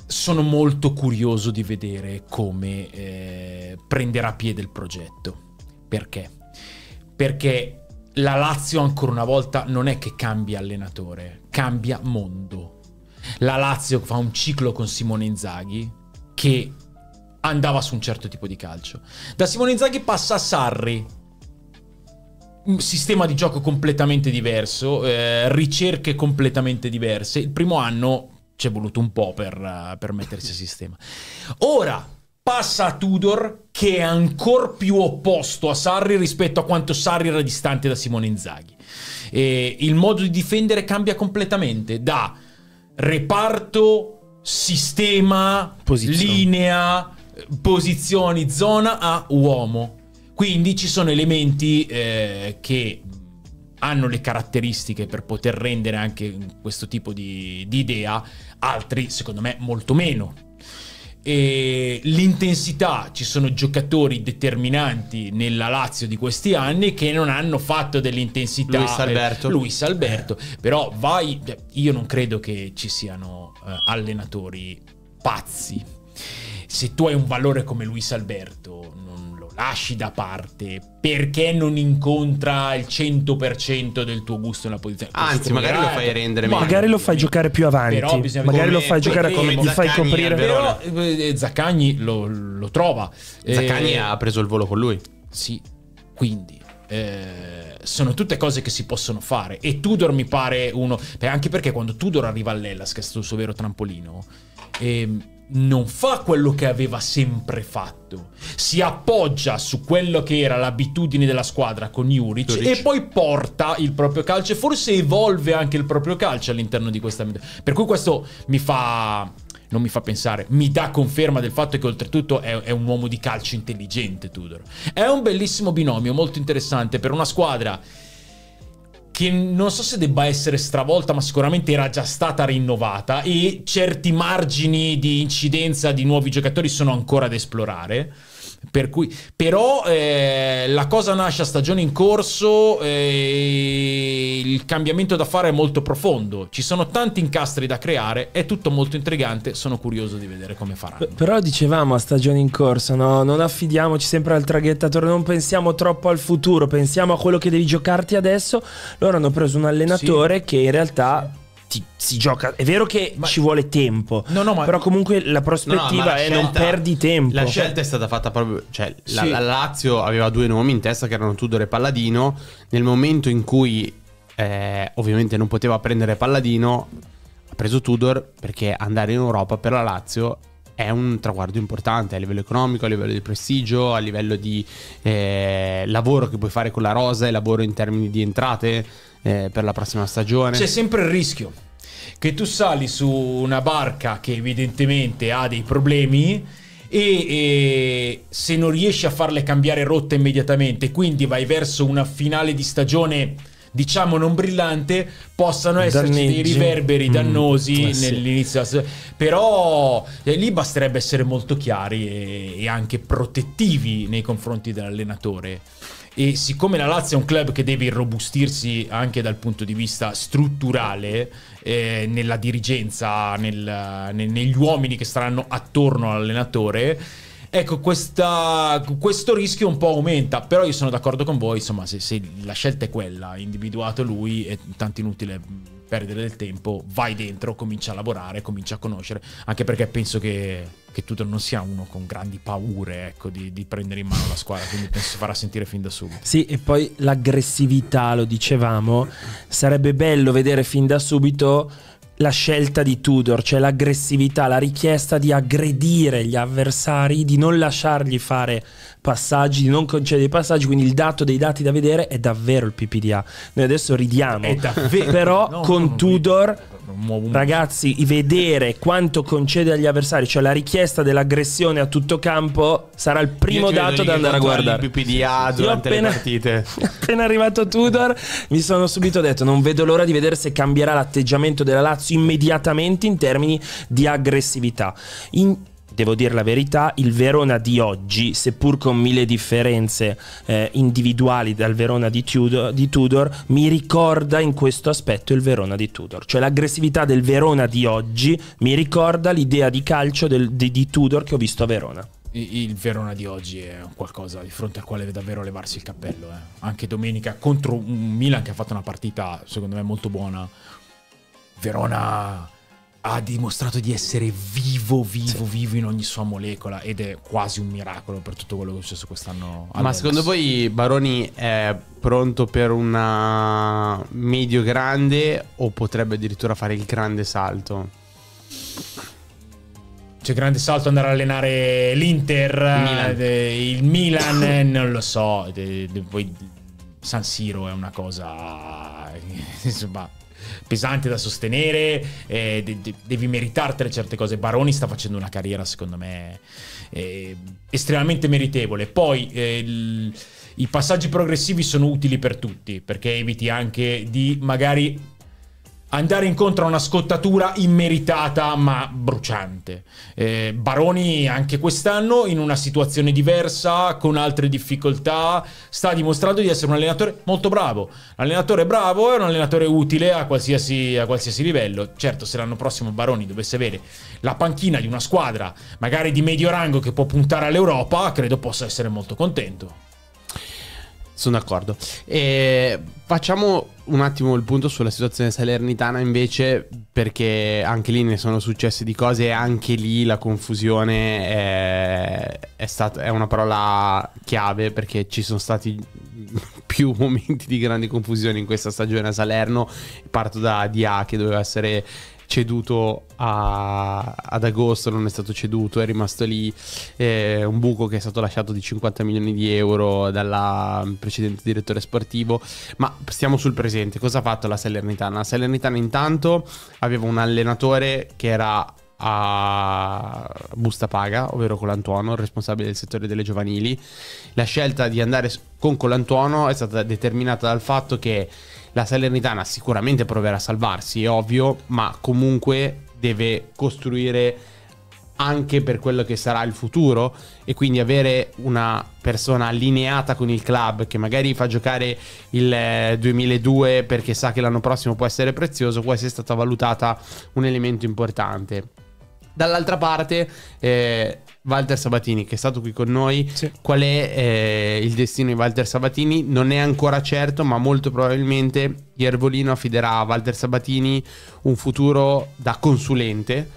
sono molto curioso di vedere come eh, prenderà piede il progetto. Perché? Perché la Lazio ancora una volta non è che cambia allenatore, cambia mondo. La Lazio fa un ciclo con Simone Inzaghi che andava su un certo tipo di calcio. Da Simone Inzaghi passa a Sarri, un sistema di gioco completamente diverso, eh, ricerche completamente diverse. Il primo anno ci è voluto un po' per, eh, per mettersi a sistema. Ora, passa a Tudor che è ancora più opposto a Sarri rispetto a quanto Sarri era distante da Simone Inzaghi. E il modo di difendere cambia completamente da reparto, sistema, Posizione. linea, posizioni, zona a uomo. Quindi ci sono elementi eh, che hanno le caratteristiche per poter rendere anche questo tipo di, di idea, altri secondo me molto meno e l'intensità, ci sono giocatori determinanti nella Lazio di questi anni che non hanno fatto dell'intensità. Luis Alberto. Luis Alberto. Eh. Però vai, io non credo che ci siano eh, allenatori pazzi. Se tu hai un valore come Luis Alberto, lasci da parte perché non incontra il 100% del tuo gusto nella posizione. Anzi, magari lo fai rendere meglio. Magari lo fai giocare più avanti. Però magari lo fai giocare come gli fai coprire. Però eh, Zaccagni lo, lo trova. Eh, Zaccagni eh, ha preso il volo con lui. Sì, quindi. Eh, sono tutte cose che si possono fare e Tudor mi pare uno anche perché quando Tudor arriva all'Ellas che è stato il suo vero trampolino ehm, non fa quello che aveva sempre fatto, si appoggia su quello che era l'abitudine della squadra con Juric, Juric. e poi porta il proprio calcio e forse evolve anche il proprio calcio all'interno di questa per cui questo mi fa non mi fa pensare, mi dà conferma del fatto che oltretutto è, è, un uomo di calcio intelligente Tudor. È un bellissimo binomio, molto interessante per una squadra che non so se debba essere stravolta, ma sicuramente era già stata rinnovata e certi margini di incidenza di nuovi giocatori sono ancora da esplorare. Per cui, però eh, la cosa nasce a stagione in corso, eh, il cambiamento da fare è molto profondo, ci sono tanti incastri da creare, è tutto molto intrigante, sono curioso di vedere come faranno. Però dicevamo a stagione in corso, no? non affidiamoci sempre al traghettatore, non pensiamo troppo al futuro, pensiamo a quello che devi giocarti adesso. Loro hanno preso un allenatore sì. che in realtà... Sì ti, si gioca. È vero che ma... ci vuole tempo, no, no, ma... però comunque la prospettiva no, la è scelta, non perdi tempo. La scelta è stata fatta proprio. Cioè, sì. la, la, Lazio aveva due nomi in testa che erano Tudor e Palladino. Nel momento in cui, eh, ovviamente, non poteva prendere Palladino, ha preso Tudor perché andare in Europa per la Lazio è un traguardo importante a livello economico, a livello di prestigio, a livello di eh, lavoro che puoi fare con la rosa e lavoro in termini di entrate eh, per la prossima stagione. C'è sempre il rischio che tu sali su una barca che evidentemente ha dei problemi e, e, se non riesci a farle cambiare rotta immediatamente, quindi vai verso una finale di stagione diciamo non brillante, possano esserci Danneggi. dei riverberi mm. dannosi mm, sì. nell'inizio della stagione. Però eh, lì basterebbe essere molto chiari e, e anche protettivi nei confronti dell'allenatore. E siccome la Lazio è un club che deve irrobustirsi anche dal punto di vista strutturale, eh, nella dirigenza, nel, nel, negli uomini che staranno attorno all'allenatore, Ecco, questa, questo rischio un po' aumenta, però io sono d'accordo con voi, insomma, se, se la scelta è quella, individuato lui, è tanto inutile perdere del tempo, vai dentro, comincia a lavorare, comincia a conoscere, anche perché penso che, che tu non sia uno con grandi paure ecco, di, di, prendere in mano la squadra, quindi penso si farà sentire fin da subito. Sì, e poi l'aggressività, lo dicevamo, sarebbe bello vedere fin da subito la scelta di Tudor, cioè l'aggressività, la richiesta di aggredire gli avversari, di non lasciargli fare passaggi, di non concedere i passaggi, quindi il dato dei dati da vedere è davvero il PPDA. Noi adesso ridiamo, però no, con no, Tudor ragazzi, vedere quanto concede agli avversari, cioè la richiesta dell'aggressione a tutto campo, sarà il primo dato da andare a guardare. Il PPDA durante appena, le partite. Appena arrivato Tudor, mi sono subito detto: non vedo l'ora di vedere se cambierà l'atteggiamento della Lazio immediatamente in termini di aggressività. In, devo dire la verità, il Verona di oggi, seppur con mille differenze eh, individuali dal Verona di Tudor, di Tudor, mi ricorda in questo aspetto il Verona di Tudor. Cioè l'aggressività del Verona di oggi mi ricorda l'idea di calcio del, di, di Tudor che ho visto a Verona il Verona di oggi è qualcosa di fronte al quale davvero levarsi il cappello. Eh. Anche domenica contro un Milan che ha fatto una partita, secondo me, molto buona. Verona ha dimostrato di essere vivo, vivo, sì. vivo in ogni sua molecola ed è quasi un miracolo per tutto quello che è successo quest'anno. Ma Alex. secondo voi Baroni è pronto per una medio grande o potrebbe addirittura fare il grande salto? Cioè, grande salto andare a allenare l'Inter, Milan. il Milan, eh, eh, non lo so, poi San Siro è una cosa insomma pesante da sostenere, eh, de- de- devi meritartele certe cose. Baroni sta facendo una carriera, secondo me, eh, estremamente meritevole. Poi eh, il, i passaggi progressivi sono utili per tutti, perché eviti anche di magari andare incontro a una scottatura immeritata ma bruciante. Eh, Baroni anche quest'anno in una situazione diversa, con altre difficoltà, sta dimostrando di essere un allenatore molto bravo. L'allenatore bravo è un allenatore utile a qualsiasi, a qualsiasi livello. Certo, se l'anno prossimo Baroni dovesse avere la panchina di una squadra, magari di medio rango, che può puntare all'Europa, credo possa essere molto contento. Sono d'accordo. E facciamo un attimo il punto sulla situazione salernitana invece, perché anche lì ne sono successe di cose e anche lì la confusione è, è, stata, è una parola chiave perché ci sono stati più momenti di grande confusione in questa stagione a Salerno. Parto da Dia che doveva essere ceduto a, ad agosto, non è stato ceduto, è rimasto lì eh, un buco che è stato lasciato di 50 milioni di euro dal precedente direttore sportivo. Ma stiamo sul presente, cosa ha fatto la Salernitana? La Salernitana intanto aveva un allenatore che era a busta paga, ovvero Colantuono, responsabile del settore delle giovanili. La scelta di andare con Colantuono è stata determinata dal fatto che la Salernitana sicuramente proverà a salvarsi, è ovvio, ma comunque deve costruire anche per quello che sarà il futuro e quindi avere una persona allineata con il club che magari fa giocare il 2002 eh, perché sa che l'anno prossimo può essere prezioso, può essere stata valutata un elemento importante. Dall'altra parte eh, Walter Sabatini, che è stato qui con noi, sì. qual è eh, il destino di Walter Sabatini? Non è ancora certo, ma molto probabilmente Iervolino affiderà a Walter Sabatini un futuro da consulente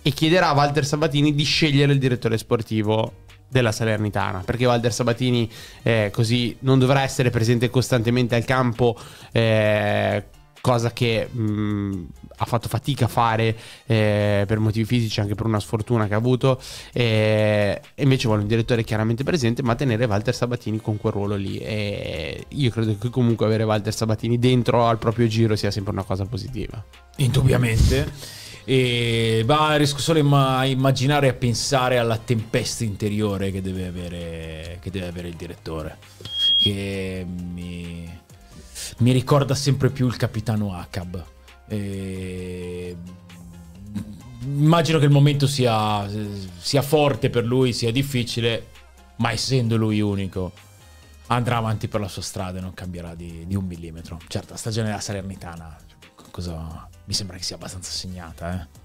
e chiederà a Walter Sabatini di scegliere il direttore sportivo della Salernitana, perché Walter Sabatini eh, così non dovrà essere presente costantemente al campo. Eh, cosa che mh, mm, ha fatto fatica a fare eh, per motivi fisici, anche per una sfortuna che ha avuto. E invece vuole un direttore chiaramente presente, ma tenere Walter Sabatini con quel ruolo lì. E io credo che comunque avere Walter Sabatini dentro al proprio giro sia sempre una cosa positiva. Indubbiamente. E bah, riesco solo a immaginare e a pensare alla tempesta interiore che deve avere, che deve avere il direttore. Che mi mi ricorda sempre più il capitano Akab. E... Immagino che il momento sia, sia forte per lui, sia difficile, ma essendo lui unico andrà avanti per la sua strada e non cambierà di, di un millimetro. Certo, la stagione della Salernitana, cosa, mi sembra che sia abbastanza segnata, eh.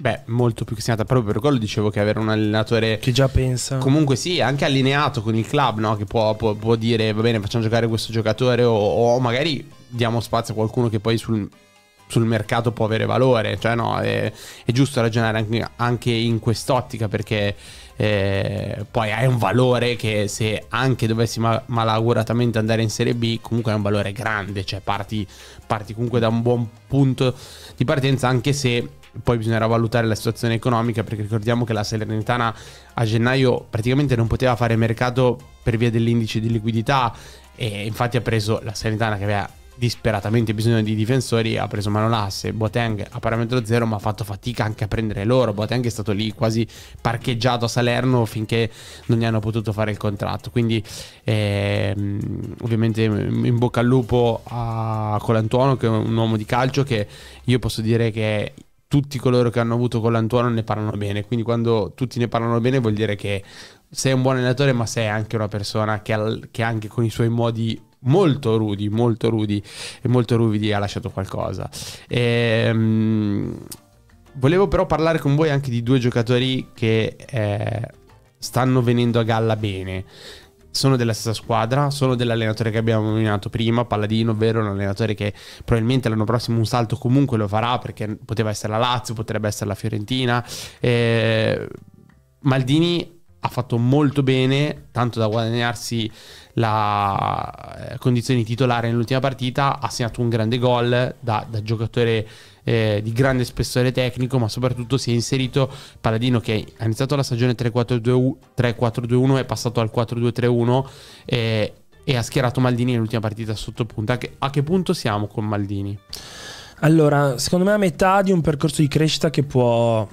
Beh, molto più che segnata, proprio per quello dicevo che avere un allenatore che già pensa. Comunque sì, anche allineato con il club, no? Che può, può, può dire va bene, facciamo giocare questo giocatore o, o magari diamo spazio a qualcuno che poi sul sul mercato può avere valore. Cioè, no, è, è giusto ragionare anche, anche, in quest'ottica perché eh, poi hai un valore che se anche dovessi ma- malauguratamente andare in Serie B, comunque è un valore grande. Cioè, parti, parti comunque da un buon punto di partenza, anche se poi bisognerà valutare la situazione economica perché ricordiamo che la Salernitana a gennaio praticamente non poteva fare mercato per via dell'indice di liquidità e infatti ha preso la Salernitana che aveva disperatamente bisogno di difensori ha preso Manolasse, Boateng a parametro zero ma ha fatto fatica anche a prendere loro Boateng è stato lì quasi parcheggiato a Salerno finché non gli hanno potuto fare il contratto quindi ehm, ovviamente mm, in bocca al lupo a Colantuono che è un uomo di calcio che io posso dire che tutti coloro che hanno avuto con l'Antuono ne parlano bene, quindi quando tutti ne parlano bene vuol dire che sei un buon allenatore ma sei anche una persona che, al, che anche con i suoi modi molto rudi, molto rudi e molto ruvidi ha lasciato qualcosa. Ehm, volevo però parlare con voi anche di due giocatori che eh, stanno venendo a galla bene sono della stessa squadra, sono dell'allenatore che abbiamo nominato prima, Palladino, ovvero un allenatore che probabilmente l'anno prossimo un salto comunque lo farà perché poteva essere la Lazio, potrebbe essere la Fiorentina. Eh, Maldini ha fatto molto bene, tanto da guadagnarsi la eh, condizione di titolare nell'ultima partita, ha segnato un grande gol da, da giocatore eh, di grande spessore tecnico, ma soprattutto si è inserito Paladino che ha iniziato la stagione 3-4-2-1, è passato al 4-2-3-1 eh, e ha schierato Maldini nell'ultima partita sotto punta. A che, a che punto siamo con Maldini? Allora, secondo me a metà di un percorso di crescita che può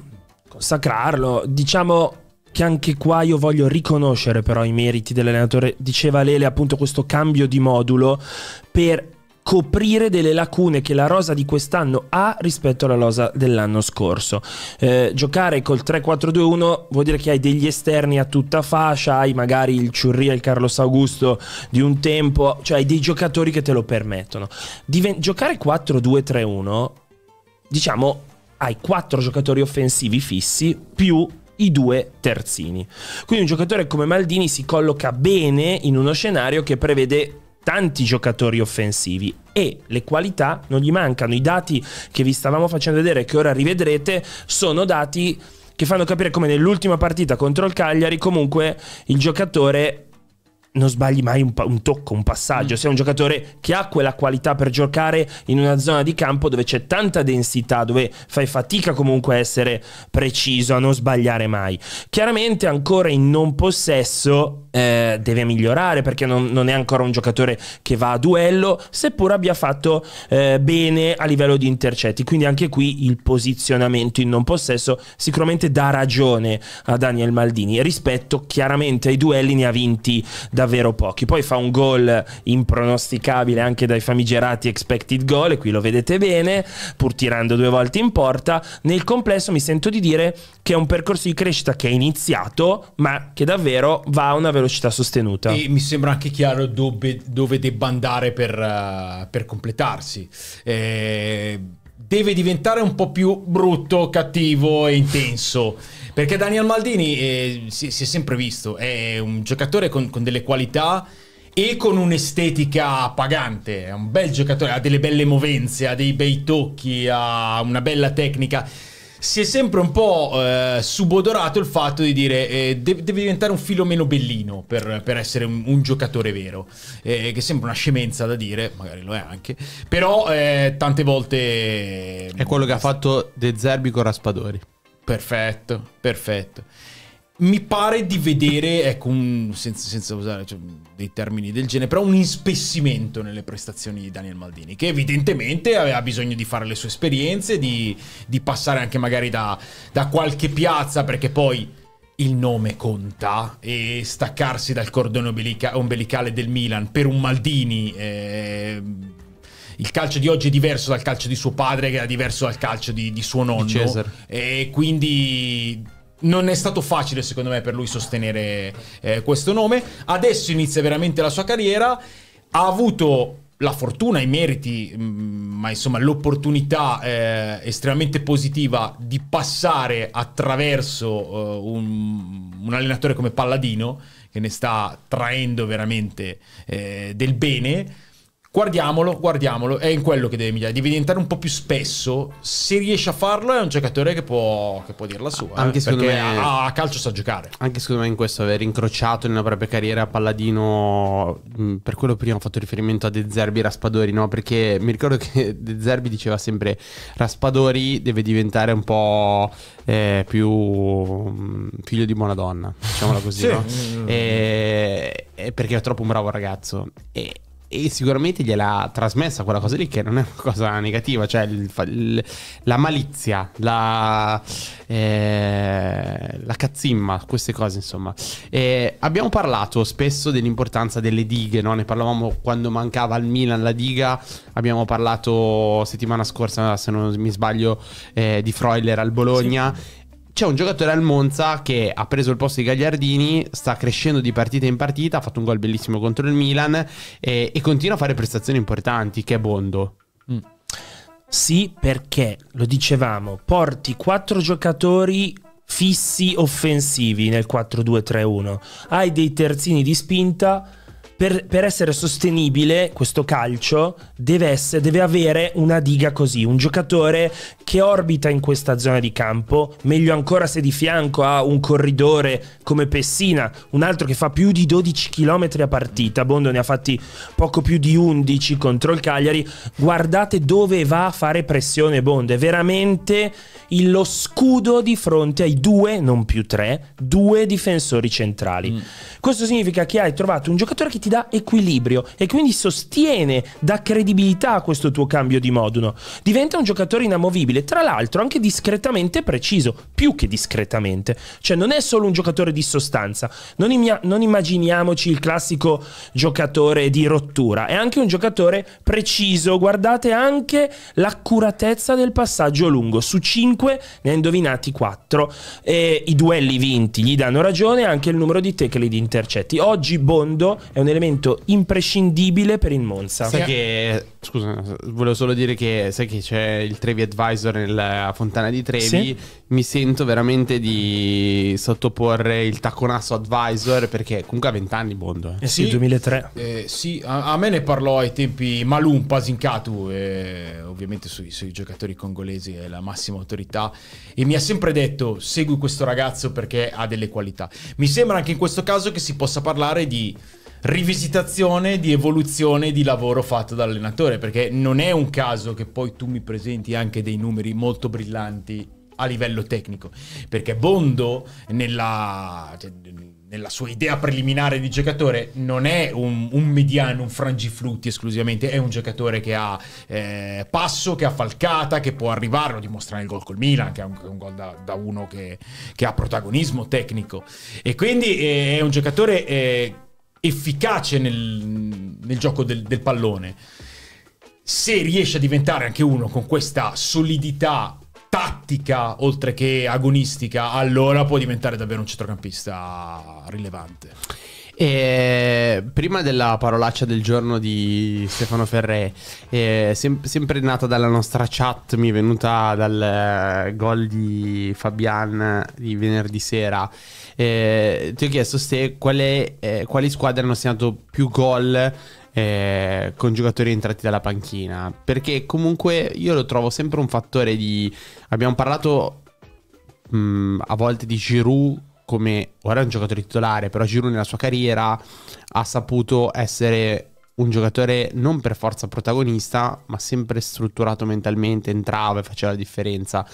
consacrarlo, diciamo che anche qua io voglio riconoscere però i meriti dell'allenatore, diceva Lele appunto questo cambio di modulo per coprire delle lacune che la rosa di quest'anno ha rispetto alla rosa dell'anno scorso. Eh, giocare col 3-4-2-1 vuol dire che hai degli esterni a tutta fascia, hai magari il Ciurria, il Carlos Augusto di un tempo, cioè hai dei giocatori che te lo permettono. Diven- giocare 4-2-3-1, diciamo, hai 4 giocatori offensivi fissi più i due terzini. Quindi un giocatore come Maldini si colloca bene in uno scenario che prevede tanti giocatori offensivi e le qualità non gli mancano. I dati che vi stavamo facendo vedere, e che ora rivedrete, sono dati che fanno capire come nell'ultima partita contro il Cagliari comunque il giocatore non sbagli mai un, un tocco, un passaggio. Mm. Sei un giocatore che ha quella qualità per giocare in una zona di campo dove c'è tanta densità, dove fai fatica comunque a essere preciso, a non sbagliare mai. Chiaramente ancora in non possesso eh, deve migliorare perché non, non, è ancora un giocatore che va a duello, seppur abbia fatto eh, bene a livello di intercetti. Quindi anche qui il posizionamento in non possesso sicuramente dà ragione a Daniel Maldini rispetto chiaramente ai duelli ne ha vinti davvero pochi. Poi fa un gol impronosticabile anche dai famigerati expected goal e qui lo vedete bene, pur tirando due volte in porta. Nel complesso mi sento di dire che è un percorso di crescita che è iniziato, ma che davvero va a una velocità velocità sostenuta. E mi sembra anche chiaro dove, dove debba andare per, uh, per completarsi. Eh, deve diventare un po' più brutto, cattivo e intenso. Perché Daniel Maldini eh, si, si, è sempre visto, è un giocatore con, con delle qualità e con un'estetica pagante. È un bel giocatore, ha delle belle movenze, ha dei bei tocchi, ha una bella tecnica si è sempre un po' eh, subodorato il fatto di dire eh, deve diventare un filo meno bellino per, per essere un, un, giocatore vero, eh, che sembra una scemenza da dire, magari lo è anche, però eh, tante volte... È quello che ha fatto De Zerbi con Raspadori. Perfetto, perfetto mi pare di vedere, ecco, un, senza, senza, usare cioè, dei termini del genere, però un ispessimento nelle prestazioni di Daniel Maldini, che evidentemente aveva bisogno di fare le sue esperienze, di, di passare anche magari da, da qualche piazza, perché poi il nome conta e staccarsi dal cordone ombelica- ombelicale del Milan per un Maldini. Eh, il calcio di oggi è diverso dal calcio di suo padre, che era diverso dal calcio di, di suo nonno. Di e quindi non è stato facile secondo me per lui sostenere eh, questo nome. Adesso inizia veramente la sua carriera. Ha avuto la fortuna, i meriti, mm, ma insomma l'opportunità eh, estremamente positiva di passare attraverso eh, un, un, allenatore come Palladino, che ne sta traendo veramente eh, del bene Guardiamolo, guardiamolo, è in quello che deve migliorare, deve diventare un po' più spesso, se riesce a farlo è un giocatore che può, che può dire la sua, eh. anche eh, secondo me, a, a, calcio sa giocare. Anche secondo me in questo aver incrociato nella propria carriera a Palladino, mm, per quello prima ho fatto riferimento a De Zerbi e Raspadori, no? perché mi ricordo che De Zerbi diceva sempre Raspadori deve diventare un po' eh, più mm, figlio di buona donna, diciamola così, sì. no? mm. e, perché è troppo un bravo ragazzo. E, e sicuramente gliel'ha trasmessa quella cosa lì che non è una cosa negativa, cioè il, il, la malizia, la, eh, la, cazzimma, queste cose insomma. Eh, abbiamo parlato spesso dell'importanza delle dighe, no? ne parlavamo quando mancava al Milan la diga, abbiamo parlato settimana scorsa se non mi sbaglio eh, di Freuler al Bologna. Sì c'è un giocatore al Monza che ha preso il posto di Gagliardini, sta crescendo di partita in partita, ha fatto un gol bellissimo contro il Milan e, e continua a fare prestazioni importanti, che è Bondo. Mm. Sì, perché, lo dicevamo, porti quattro giocatori fissi offensivi nel 4-2-3-1, hai dei terzini di spinta per, per, essere sostenibile questo calcio deve, essere, deve, avere una diga così, un giocatore che orbita in questa zona di campo, meglio ancora se di fianco ha un corridore come Pessina, un altro che fa più di 12 km a partita, Bondo ne ha fatti poco più di 11 contro il Cagliari, guardate dove va a fare pressione Bondo, è veramente lo scudo di fronte ai due, non più tre, due difensori centrali. Mm. Questo significa che hai trovato un giocatore che ti ti dà equilibrio e quindi sostiene, dà credibilità a questo tuo cambio di modulo. Diventa un giocatore inamovibile, tra l'altro anche discretamente preciso, più che discretamente. Cioè non è solo un giocatore di sostanza, non, imia- non immaginiamoci il classico giocatore di rottura, è anche un giocatore preciso, guardate anche l'accuratezza del passaggio lungo, su 5 ne ha indovinati 4 e i duelli vinti gli danno ragione anche il numero di tackle di intercetti. Oggi Bondo è un elemento elemento imprescindibile per il Monza. Sai che, scusa, volevo solo dire che sai che c'è il Trevi Advisor nella Fontana di Trevi. Sì. Mi sento veramente di sottoporre il tacconasso Advisor perché comunque ha 20 anni Bondo. Eh. eh sì, sì, 2003. Eh, sì, a, a, me ne parlò ai tempi Malum, Pasinkatu, eh, ovviamente sui, sui giocatori congolesi è la massima autorità e mi ha sempre detto segui questo ragazzo perché ha delle qualità. Mi sembra anche in questo caso che si possa parlare di rivisitazione di evoluzione di lavoro fatto dall'allenatore, perché non è un caso che poi tu mi presenti anche dei numeri molto brillanti a livello tecnico, perché Bondo nella... Cioè, nella sua idea preliminare di giocatore non è un, un, mediano, un frangiflutti esclusivamente, è un giocatore che ha eh, passo, che ha falcata, che può arrivare, lo dimostra nel gol col Milan, che è un, un gol da, da uno che, che, ha protagonismo tecnico. E quindi eh, è un giocatore... Eh, efficace nel, nel gioco del, del, pallone. Se riesce a diventare anche uno con questa solidità tattica, oltre che agonistica, allora può diventare davvero un centrocampista rilevante. E prima della parolaccia del giorno di Stefano Ferré, sem sempre nata dalla nostra chat, mi è venuta dal eh, gol di Fabian di venerdì sera eh, ti ho chiesto se quale, eh, quali squadre hanno segnato più gol eh, con giocatori entrati dalla panchina, perché comunque io lo trovo sempre un fattore di... Abbiamo parlato mh, mm, a volte di Giroud come ora è un giocatore titolare, però Giroud nella sua carriera ha saputo essere un giocatore non per forza protagonista, ma sempre strutturato mentalmente, entrava e faceva la differenza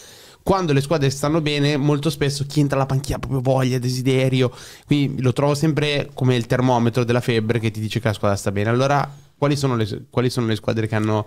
quando le squadre stanno bene, molto spesso chi entra alla panchina ha proprio voglia, desiderio. Quindi lo trovo sempre come il termometro della febbre che ti dice che la squadra sta bene. Allora quali sono, le, quali sono le, squadre che hanno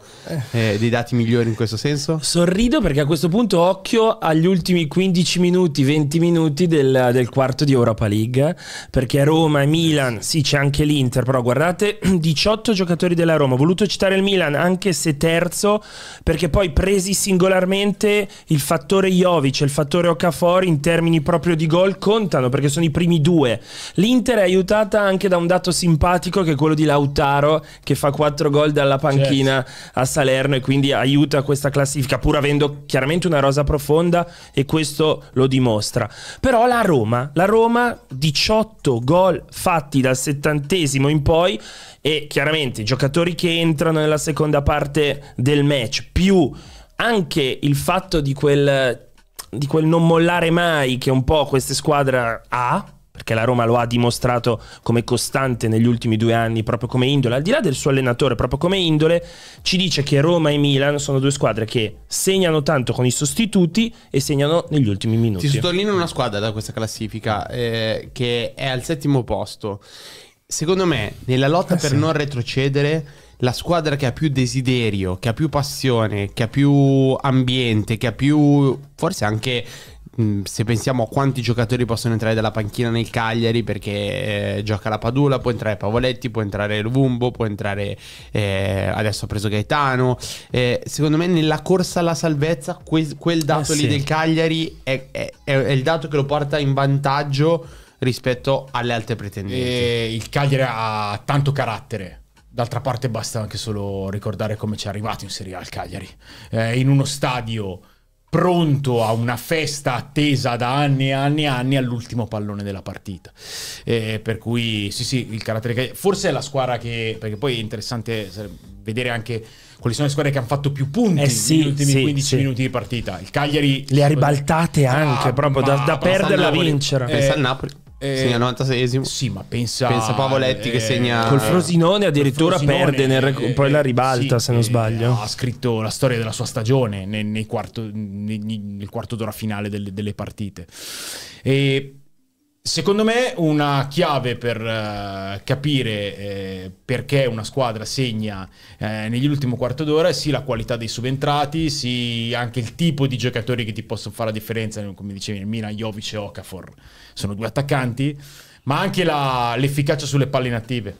eh, dei dati migliori in questo senso? Sorrido perché a questo punto occhio agli ultimi 15 minuti, 20 minuti del, del quarto di Europa League, perché Roma e Milan, sì c'è anche l'Inter, però guardate 18 giocatori della Roma, ho voluto citare il Milan anche se terzo, perché poi presi singolarmente il fattore Jovic e il fattore Okafor in termini proprio di gol contano, perché sono i primi due. L'Inter è aiutata anche da un dato simpatico che è quello di Lautaro, che fa 4 gol dalla panchina certo. a Salerno e quindi aiuta questa classifica pur avendo chiaramente una rosa profonda e questo lo dimostra. Però la Roma, la Roma 18 gol fatti dal settantesimo in poi e chiaramente i giocatori che entrano nella seconda parte del match più anche il fatto di quel, di quel non mollare mai che un po' queste squadre ha perché la Roma lo ha dimostrato come costante negli ultimi due anni, proprio come indole, al di là del suo allenatore, proprio come indole, ci dice che Roma e Milan sono due squadre che segnano tanto con i sostituti e segnano negli ultimi minuti. Si sottolinea una squadra da questa classifica eh, che è al settimo posto. Secondo me, nella lotta ah, per sì. non retrocedere, la squadra che ha più desiderio, che ha più passione, che ha più ambiente, che ha più forse anche Mm, se pensiamo a quanti giocatori possono entrare dalla panchina nel Cagliari perché eh, gioca la Padula, può entrare Pavoletti, può entrare Luvumbo, può entrare eh, adesso ha preso Gaetano. Eh, secondo me nella corsa alla salvezza quel, quel eh, dato lì sì. del Cagliari è, è, è, è il dato che lo porta in vantaggio rispetto alle altre pretendenti. il Cagliari ha tanto carattere. D'altra parte basta anche solo ricordare come ci è arrivato in Serie A il Cagliari. Eh, in uno stadio pronto a una festa attesa da anni e anni e anni all'ultimo pallone della partita. Eh, per cui sì, sì, il carattere che... Forse è la squadra che... perché poi è interessante eh, vedere anche quali sono le squadre che hanno fatto più punti eh sì, negli ultimi sì, 15 sì. minuti di partita. Il Cagliari... Le ha ribaltate anche, ah, proprio da, ah, da perderla a vincere. Eh, al Napoli. Eh, segna 96esimo. Sì, ma pensa. Pensa Pavoletti eh, che segna. Col Frosinone addirittura Frosinone, perde, nel eh, poi la ribalta. Sì, se non eh, sbaglio. Ha scritto la storia della sua stagione nei, nei quarto, nei, nel quarto d'ora finale delle, delle partite. E Secondo me una chiave per uh, capire eh, perché una squadra segna eh, ultimi quarto d'ora è sì la qualità dei subentrati, sì anche il tipo di giocatori che ti possono fare la differenza, come dicevi nel Milan, Jovic e Okafor, sono due attaccanti, ma anche l'efficacia sulle palline attive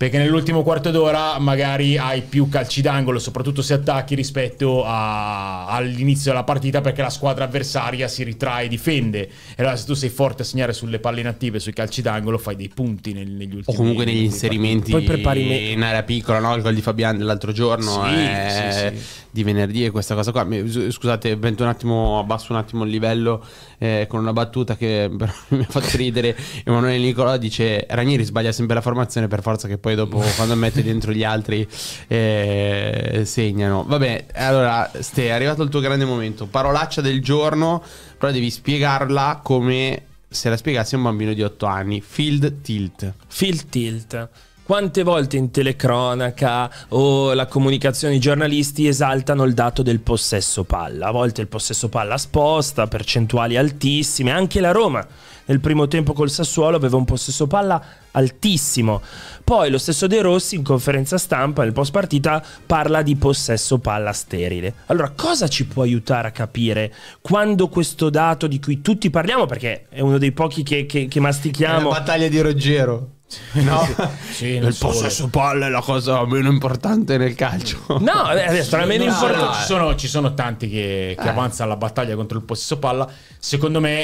perché nell'ultimo quarto d'ora magari hai più calci d'angolo, soprattutto se attacchi rispetto a, all'inizio della partita perché la squadra avversaria si ritrae e difende. E allora se tu sei forte a segnare sulle palle inattive, sui calci d'angolo, fai dei punti neg- negli ultimi O comunque negli inserimenti Poi prepari me- in area piccola, no? il gol di Fabian dell'altro giorno sì, eh, sì, sì. di venerdì e questa cosa qua. Scusate, un attimo, abbasso un attimo il livello eh, con una battuta che mi ha fatto ridere. Emanuele Nicola dice Ranieri sbaglia sempre la formazione per forza che poi poi dopo quando mette dentro gli altri eh, segnano. Vabbè, allora Ste, è arrivato il tuo grande momento. Parolaccia del giorno, però devi spiegarla come se la spiegassi a un bambino di 8 anni. Field tilt. Field tilt. Quante volte in telecronaca o oh, la comunicazione i giornalisti esaltano il dato del possesso palla? A volte il possesso palla sposta, percentuali altissime, anche la Roma nel primo tempo col Sassuolo aveva un possesso palla altissimo. Poi lo stesso De Rossi in conferenza stampa nel post partita parla di possesso palla sterile. Allora, cosa ci può aiutare a capire quando questo dato di cui tutti parliamo, perché è uno dei pochi che, che, che mastichiamo... È la battaglia di Ruggero. No, sì, il possesso palla è la cosa meno importante nel calcio. No, adesso eh, eh, la meno importante. Eh. ci, sono, ci, sono, tanti che, che eh. avanzano la battaglia contro il possesso palla. Secondo me,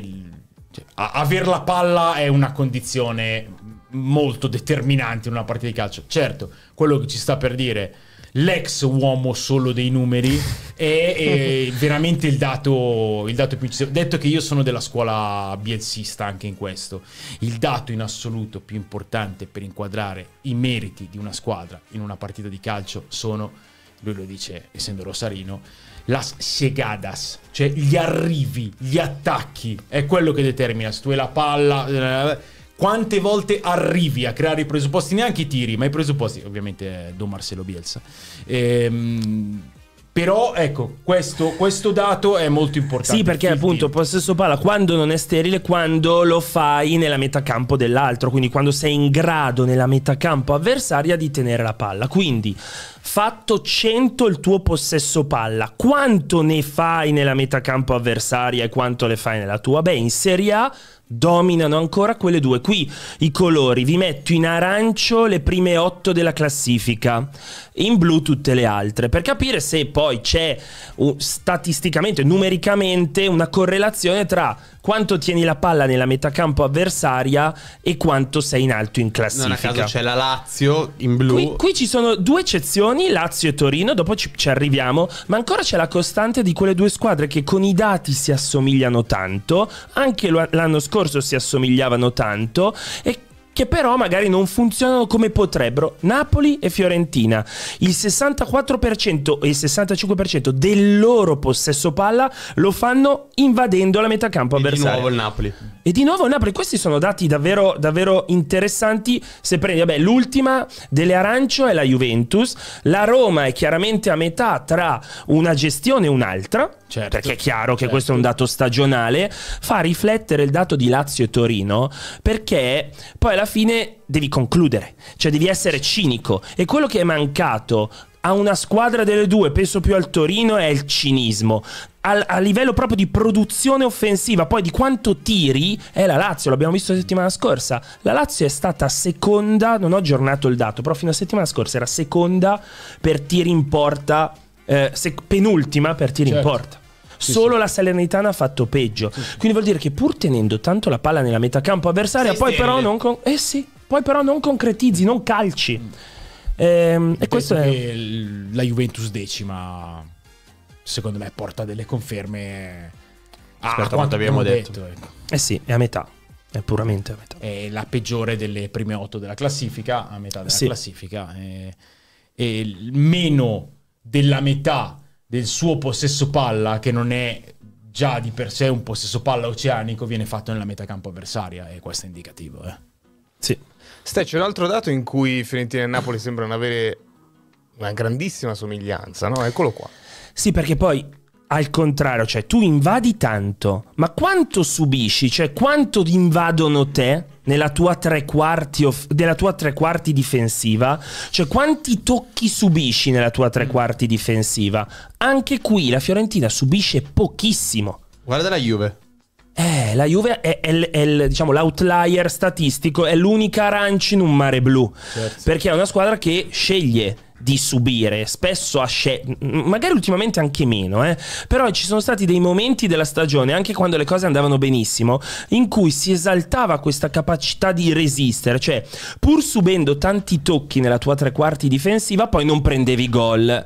Il... Cioè, aver la palla è una condizione molto determinante in una partita di calcio. Certo, quello che ci sta per dire l'ex uomo solo dei numeri è, è veramente il dato, il dato più incisivo. Detto che io sono della scuola bielsista anche in questo, il dato in assoluto più importante per inquadrare i meriti di una squadra in una partita di calcio sono, lui lo dice essendo rosarino, las llegadas, cioè gli arrivi, gli attacchi, è quello che determina se tu hai la palla. Eh, quante volte arrivi a creare i presupposti, neanche i tiri, ma i presupposti, ovviamente eh, do Marcelo Bielsa. Ehm, però ecco, questo, questo, dato è molto importante. Sì, perché Filti. appunto possesso palla quando non è sterile, quando lo fai nella metà campo dell'altro, quindi quando sei in grado nella metà campo avversaria di tenere la palla. Quindi fatto 100 il tuo possesso palla, quanto ne fai nella metacampo avversaria e quanto le fai nella tua? Beh, in Serie A dominano ancora quelle due. Qui i colori, vi metto in arancio le prime otto della classifica, in blu tutte le altre, per capire se poi c'è uh, statisticamente, numericamente, una correlazione tra quanto tieni la palla nella metà campo avversaria e quanto sei in alto in classifica. Non a caso c'è la Lazio in blu. Qui, qui ci sono due eccezioni, Lazio e Torino, dopo ci, ci arriviamo, ma ancora c'è la costante di quelle due squadre che con i dati si assomigliano tanto, anche l'anno scorso si assomigliavano tanto e che però magari non funzionano come potrebbero. Napoli e Fiorentina, il 64% e il 65% del loro possesso palla lo fanno invadendo la metà campo avversaria. Di nuovo il Napoli. E di nuovo, no, questi sono dati davvero, davvero interessanti. Se prendi, vabbè, l'ultima delle arancio è la Juventus. La Roma è chiaramente a metà tra una gestione e un'altra. Certo, perché è chiaro certo. che questo è un dato stagionale. Fa riflettere il dato di Lazio e Torino. Perché poi alla fine devi concludere, cioè devi essere cinico. E quello che è mancato a una squadra delle due, penso più al Torino, è il cinismo. Al, a livello proprio di produzione offensiva, poi di quanto tiri è la Lazio, l'abbiamo visto la settimana scorsa. La Lazio è stata seconda, non ho aggiornato il dato, però fino alla settimana scorsa era seconda per tiri in porta, eh, sec- penultima per tiri certo. in porta. Sì, Solo sì. la Salernitana ha fatto peggio. Sì, Quindi vuol dire che pur tenendo tanto la palla nella metà campo avversaria, poi però, con- eh poi però non concretizzi, non calci. Mm. Ehm, e, e questo è... La Juventus decima, secondo me, porta delle conferme a ah, quanto abbiamo detto. detto ecco. Eh sì, è a metà. È puramente a metà. È la peggiore delle prime otto della classifica, a metà della sì. classifica. È, è meno della metà del suo possesso palla, che non è già di per sé un possesso palla oceanico, viene fatto nella metà campo avversaria e questo è indicativo. Eh. Sì, Stai, c'è un altro dato in cui Fiorentina e Napoli sembrano avere una grandissima somiglianza, no? Eccolo qua. Sì, perché poi al contrario, cioè tu invadi tanto, ma quanto subisci, cioè quanto invadono te nella tua tre quarti, of- tua tre quarti difensiva, cioè quanti tocchi subisci nella tua tre quarti difensiva. Anche qui la Fiorentina subisce pochissimo. Guarda la Juve. Eh, la Juve è, è, è, è diciamo, l'outlier statistico, è l'unica arancia in un mare blu, certo. perché è una squadra che sceglie di subire, spesso ha scelto, magari ultimamente anche meno, eh? però ci sono stati dei momenti della stagione, anche quando le cose andavano benissimo, in cui si esaltava questa capacità di resistere, cioè pur subendo tanti tocchi nella tua tre quarti difensiva, poi non prendevi gol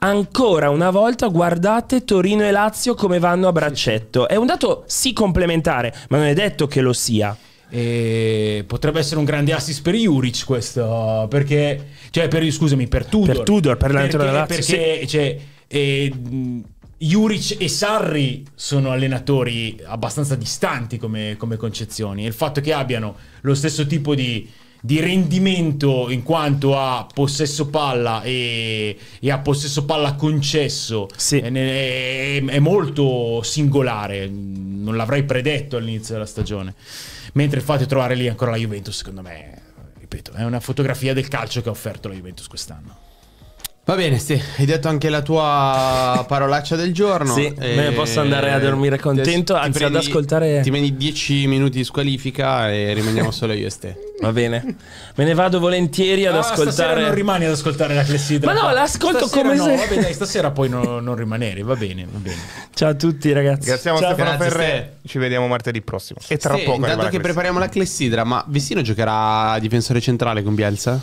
ancora una volta guardate Torino e Lazio come vanno a braccetto. È un dato sì complementare, ma non è detto che lo sia. E potrebbe essere un grande assist per Juric questo, perché, cioè per, scusami, per Tudor. Per Tudor, per l'allenatore della Lazio. Perché, sì. cioè, eh, Juric e Sarri sono allenatori abbastanza distanti come, come concezioni. Il fatto che abbiano lo stesso tipo di di rendimento in quanto a possesso palla e, e a possesso palla concesso sì. è, è, è, molto singolare, non l'avrei predetto all'inizio della stagione. Mentre fate trovare lì ancora la Juventus, secondo me, ripeto, è una fotografia del calcio che ha offerto la Juventus quest'anno. Va bene, sì, hai detto anche la tua parolaccia del giorno. sì, e... Eh, me posso andare a dormire contento, anzi prendi, ad ascoltare... Ti prendi 10 minuti di squalifica e rimaniamo solo io e te. Va bene, me ne vado volentieri ad no, ah, ascoltare... non rimani ad ascoltare la clessidra. Ma no, l'ascolto stasera come no, se... Vabbè, dai, stasera poi no, non rimanere, va bene, va bene. Ciao a tutti ragazzi. Grazie a Stefano Ferré, ci vediamo martedì prossimo. E tra sì, poco... Intanto che prepariamo la clessidra, ma Vestino giocherà difensore centrale con Bielsa?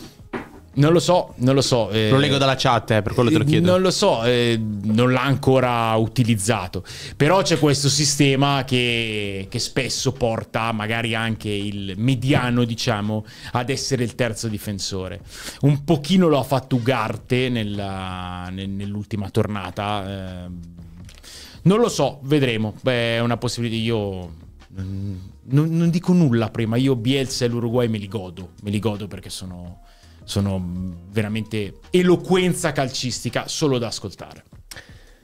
Non lo so, non lo so. Eh, lo leggo dalla chat, eh, per quello te lo eh, chiedo. Non lo so, eh, non l'ha ancora utilizzato. Però c'è questo sistema che, che, spesso porta magari anche il mediano, diciamo, ad essere il terzo difensore. Un pochino lo ha fatto Ugarte nella, nell'ultima tornata. Eh. non lo so, vedremo. Beh, è una possibilità. Io... Non, non dico nulla prima, io Bielsa e l'Uruguay me li godo, me li godo perché sono sono veramente eloquenza calcistica solo da ascoltare.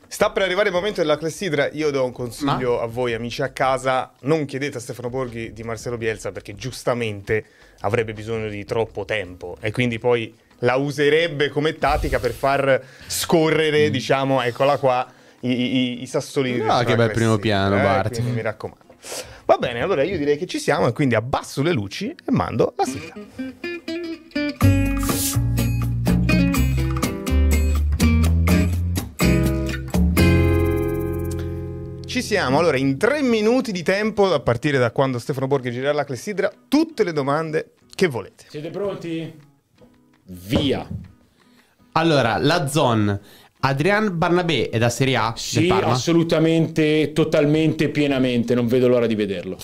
Sta per arrivare il momento della clessidra, io do un consiglio Ma? a voi amici a casa, non chiedete a Stefano Borghi di Marcello Bielsa perché giustamente avrebbe bisogno di troppo tempo e quindi poi la userebbe come tattica per far scorrere, mm. diciamo, eccola qua, i, i, i sassolini. No, che bel primo piano, eh, Barti. Mi raccomando. Va bene, allora io direi che ci siamo e quindi abbasso le luci e mando la sigla. Ci siamo, allora in tre minuti di tempo, a partire da quando Stefano Borghi girerà la clessidra, tutte le domande che volete. Siete pronti? Via. Allora, la zone. Adrian Barnabé è da Serie A? Sì, assolutamente, totalmente, pienamente, non vedo l'ora di vederlo.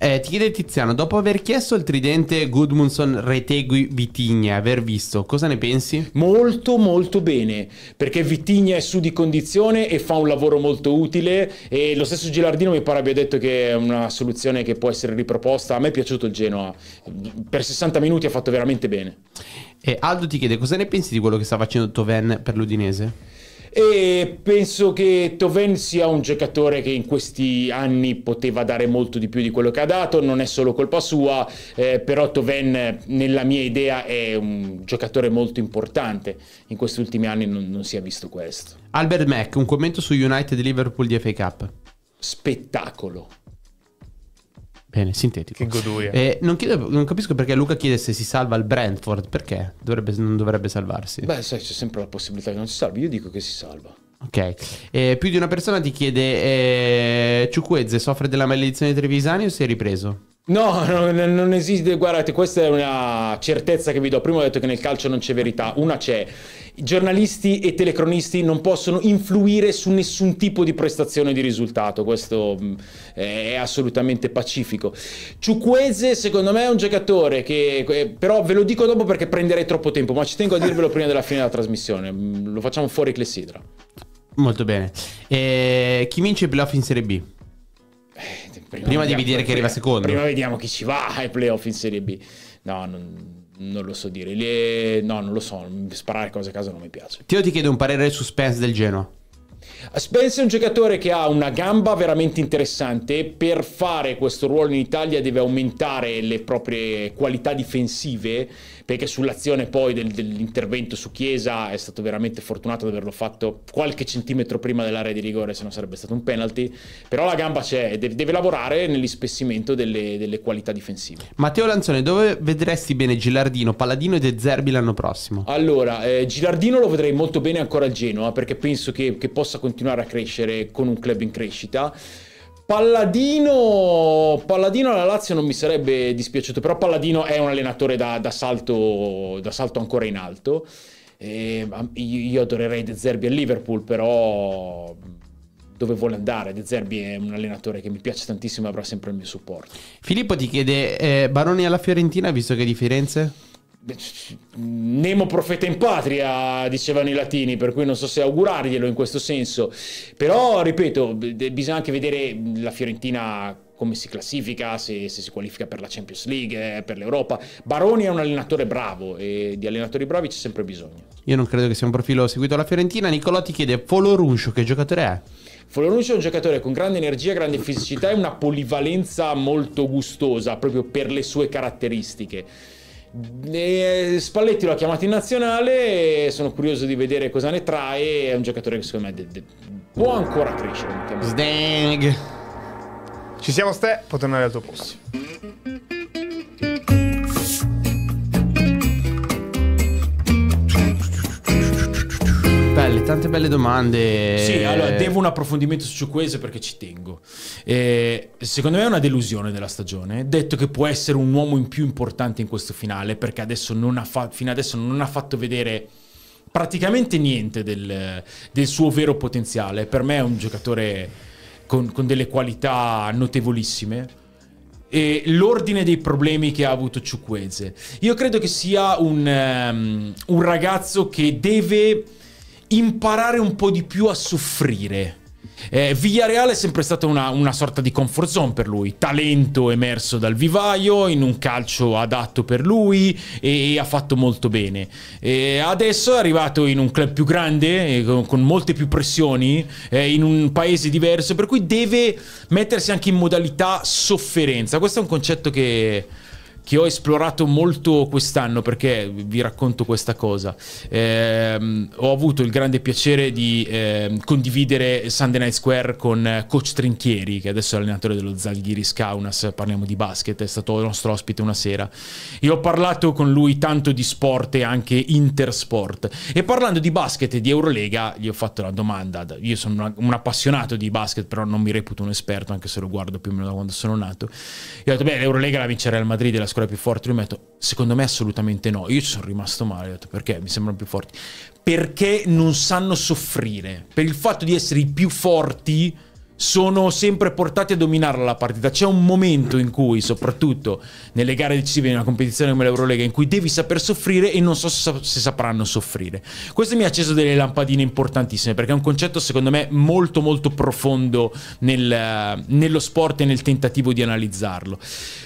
Eh, ti chiede Tiziano, dopo aver chiesto il tridente Gudmundsson Retegui Vitigna, aver visto, cosa ne pensi? Molto molto bene, perché Vitigna è su di condizione e fa un lavoro molto utile e lo stesso Gilardino mi pare abbia detto che è una soluzione che può essere riproposta. A me è piaciuto il Genoa, per 60 minuti ha fatto veramente bene. E Aldo ti chiede cosa ne pensi di quello che sta facendo Toven per l'Udinese? e penso che Toven sia un giocatore che in questi anni poteva dare molto di più di quello che ha dato, non è solo colpa sua, eh, però Toven nella mia idea è un giocatore molto importante, in questi ultimi anni non, non si è visto questo. Albert Mack, un commento su United Liverpool di FA Cup. Spettacolo, Bene, sintetico. Che goduria. Eh, non, chiedo, non, capisco perché Luca chiede se si salva il Brentford. Perché? Dovrebbe, non dovrebbe salvarsi. Beh, sai, c'è sempre la possibilità che non si salvi. Io dico che si salva. Ok, eh, più di una persona ti chiede: eh, Ciuquezze soffre della maledizione dei Trevisani o si è ripreso? No, non, non esiste. Guardate, questa è una certezza che vi do. Prima ho detto che nel calcio non c'è verità, una c'è giornalisti e telecronisti non possono influire su nessun tipo di prestazione di risultato, questo mm, è assolutamente pacifico. Ciuquese secondo me è un giocatore che, eh, però ve lo dico dopo perché prenderei troppo tempo, ma ci tengo a dirvelo prima della fine della trasmissione, mm, lo facciamo fuori Clessidra. Molto bene. E eh, chi vince i playoff in Serie B? Eh, prima, prima vediamo, devi dire che arriva secondo. Prima vediamo chi ci va ai playoff in Serie B. No, non non lo so dire. Le... No, non lo so. Sparare cose a caso non mi piace. Io ti chiedo un parere su Spence del Genoa. Spence è un giocatore che ha una gamba veramente interessante. Per fare questo ruolo in Italia deve aumentare le proprie qualità difensive perché sull'azione poi del, dell'intervento su Chiesa è stato veramente fortunato ad averlo fatto qualche centimetro prima dell'area di rigore, se no sarebbe stato un penalty, però la gamba c'è e deve, deve lavorare nell'ispessimento delle, delle, qualità difensive. Matteo Lanzone, dove vedresti bene Gilardino, Paladino e De Zerbi l'anno prossimo? Allora, eh, Gilardino lo vedrei molto bene ancora al Genoa perché penso che, che possa continuare a crescere con un club in crescita. Palladino, Palladino alla Lazio non mi sarebbe dispiaciuto, però Palladino è un allenatore da, da, salto, da salto, ancora in alto. E io adorerei De Zerbi a Liverpool, però dove vuole andare. De Zerbi è un allenatore che mi piace tantissimo e avrà sempre il mio supporto. Filippo ti chiede, eh, Baroni alla Fiorentina visto che è di Firenze? Nemo profeta in patria, dicevano i latini, per cui non so se augurarglielo in questo senso. Però, ripeto, bisogna anche vedere la Fiorentina come si classifica, se, se si qualifica per la Champions League, eh, per l'Europa. Baroni è un allenatore bravo e di allenatori bravi c'è sempre bisogno. Io non credo che sia un profilo seguito alla Fiorentina. Nicolò ti chiede, Foloruncio che giocatore è? Foloruncio è un giocatore con grande energia, grande fisicità e una polivalenza molto gustosa, proprio per le sue caratteristiche eh, Spalletti l'ha chiamato in nazionale, sono curioso di vedere cosa ne trae. È un giocatore che secondo me de- de- può ancora crescere. Sdang. Ci siamo, Ste, può tornare al tuo posto. tante belle domande. Sì, allora devo un approfondimento su Ciuquese perché ci tengo. Eh, secondo me è una delusione della stagione. Detto che può essere un uomo in più importante in questo finale perché adesso fino adesso non ha fatto vedere praticamente niente del, del suo vero potenziale. Per me è un giocatore con, con delle qualità notevolissime e l'ordine dei problemi che ha avuto Ciuquese. Io credo che sia un, um, un ragazzo che deve imparare un po' di più a soffrire. Eh, Villareal è sempre stata una, una, sorta di comfort zone per lui, talento emerso dal vivaio, in un calcio adatto per lui e, e ha fatto molto bene. E adesso è arrivato in un club più grande, eh, con, con, molte più pressioni, eh, in un paese diverso, per cui deve mettersi anche in modalità sofferenza. Questo è un concetto che che ho esplorato molto quest'anno perché vi racconto questa cosa. Eh, ho avuto il grande piacere di eh, condividere Sunday Night Square con eh, coach Trinchieri, che adesso è allenatore dello Zalgiris Kaunas, parliamo di basket, è stato il nostro ospite una sera e ho parlato con lui tanto di sport e anche intersport. E parlando di basket e di Eurolega, gli ho fatto la domanda, io sono un appassionato di basket, però non mi reputo un esperto, anche se lo guardo più o meno da quando sono nato. E ho detto, beh, l'Eurolega la vincerà il Madrid e la squadra squadra più forte, lui mi ha detto secondo me assolutamente no, io ci sono rimasto male, ho detto perché mi sembrano più forti, perché non sanno soffrire, per il fatto di essere i più forti sono sempre portati a dominare la partita. C'è un momento in cui, soprattutto nelle gare decisive in una competizione come l'Eurolega, in cui devi saper soffrire e non so se sapranno soffrire. Questo mi ha acceso delle lampadine importantissime perché è un concetto secondo me molto molto profondo nel, nello sport e nel tentativo di analizzarlo.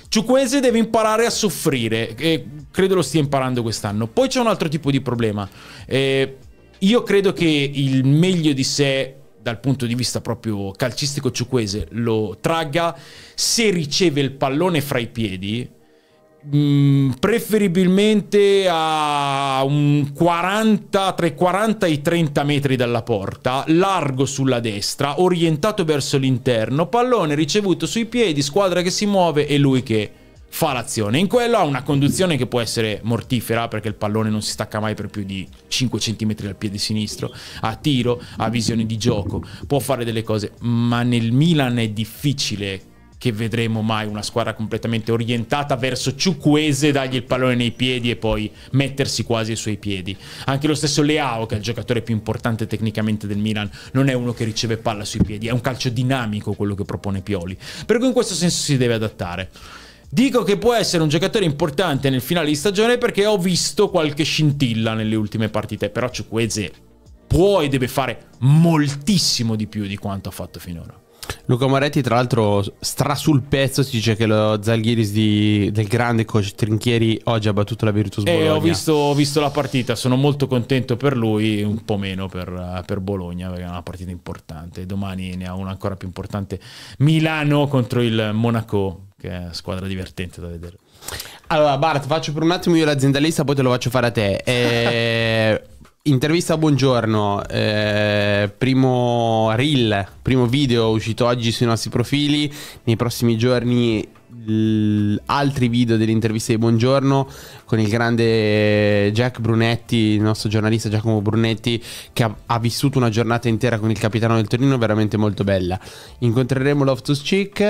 Ciuquese deve imparare a soffrire e credo lo stia imparando quest'anno. Poi c'è un altro tipo di problema. Eh, io credo che il meglio di sé dal punto di vista proprio calcistico ciuquese lo tragga, se riceve il pallone fra i piedi, mm, preferibilmente a un 40, tra i 40 e i 30 metri dalla porta, largo sulla destra, orientato verso l'interno, pallone ricevuto sui piedi, squadra che si muove e lui che fa l'azione. In quello ha una conduzione che può essere mortifera perché il pallone non si stacca mai per più di 5 cm dal piede sinistro, ha tiro, ha visione di gioco, può fare delle cose, ma nel Milan è difficile che vedremo mai una squadra completamente orientata verso Ciuquese, dargli il pallone nei piedi e poi mettersi quasi ai suoi piedi. Anche lo stesso Leao, che è il giocatore più importante tecnicamente del Milan, non è uno che riceve palla sui piedi, è un calcio dinamico quello che propone Pioli. Per cui in questo senso si deve adattare. Dico che può essere un giocatore importante nel finale di stagione perché ho visto qualche scintilla nelle ultime partite, però Ciuqueze può e deve fare moltissimo di più di quanto ha fatto finora. Luca Moretti, tra l'altro, stra sul pezzo, si dice che lo Zalghiris del grande coach Trinchieri oggi ha battuto la Virtus eh, Bologna. E ho visto, ho visto la partita, sono molto contento per lui, un po' meno per, per, Bologna, perché è una partita importante. Domani ne ha una ancora più importante, Milano contro il Monaco che è una squadra divertente da vedere. Allora, Bart, faccio per un attimo io l'aziendalista, poi te lo faccio fare a te. Eh, intervista buongiorno, eh, primo reel, primo video uscito oggi sui nostri profili, nei prossimi giorni altri video delle interviste di Buongiorno con il grande eh, Jack Brunetti, il nostro giornalista Giacomo Brunetti, che ha, ha vissuto una giornata intera con il capitano del Torino, veramente molto bella. Incontreremo Loftus Chick.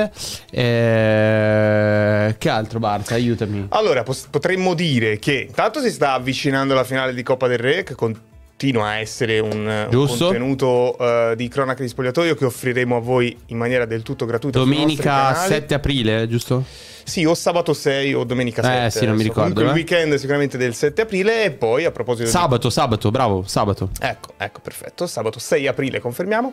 Eh, che altro, Barca? Aiutami. Allora, potremmo dire che intanto si sta avvicinando la finale di Coppa del Re, che con continua a essere un, un contenuto uh, di cronaca di spogliatoio che offriremo a voi in maniera del tutto gratuita. Domenica 7 aprile, eh, giusto? Sì, o sabato 6 o domenica 7. Eh sì, non mi ricordo. Comunque eh? il weekend sicuramente del 7 aprile e poi a proposito Sabato, di... sabato, bravo, sabato. Ecco, ecco, perfetto. Sabato 6 aprile, confermiamo.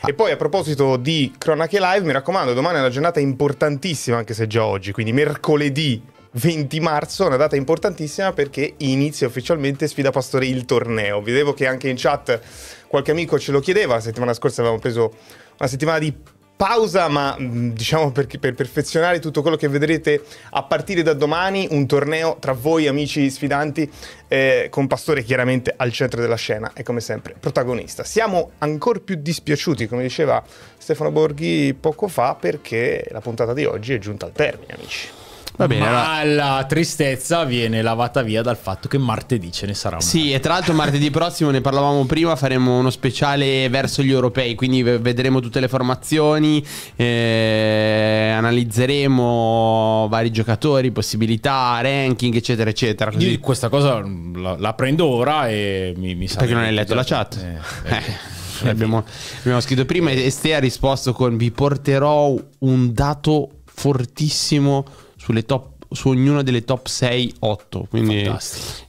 Ah. E poi a proposito di cronache live, mi raccomando, domani è una giornata importantissima anche se già oggi, quindi mercoledì 20 marzo, una data importantissima perché inizia ufficialmente Sfida Pastore il torneo. Vedevo che anche in chat qualche amico ce lo chiedeva, la settimana scorsa avevamo preso una settimana di pausa, ma mm, diciamo per, per, perfezionare tutto quello che vedrete a partire da domani, un torneo tra voi amici sfidanti eh, con Pastore chiaramente al centro della scena e come sempre protagonista. Siamo ancora più dispiaciuti, come diceva Stefano Borghi poco fa, perché la puntata di oggi è giunta al termine, amici. Va bene, ma allora. la tristezza viene lavata via dal fatto che martedì ce ne sarà una. Sì, e tra l'altro martedì prossimo, ne parlavamo prima, faremo uno speciale verso gli europei, quindi vedremo tutte le formazioni, eh, analizzeremo vari giocatori, possibilità, ranking, eccetera, eccetera. Così. Io questa cosa mm, la, la, prendo ora e mi, mi sa... Perché non hai letto la chat? Eh, eh. Abbiamo, abbiamo, scritto prima e Ste ha risposto con vi porterò un dato fortissimo sulle top su ognuna delle top 6, 8. Quindi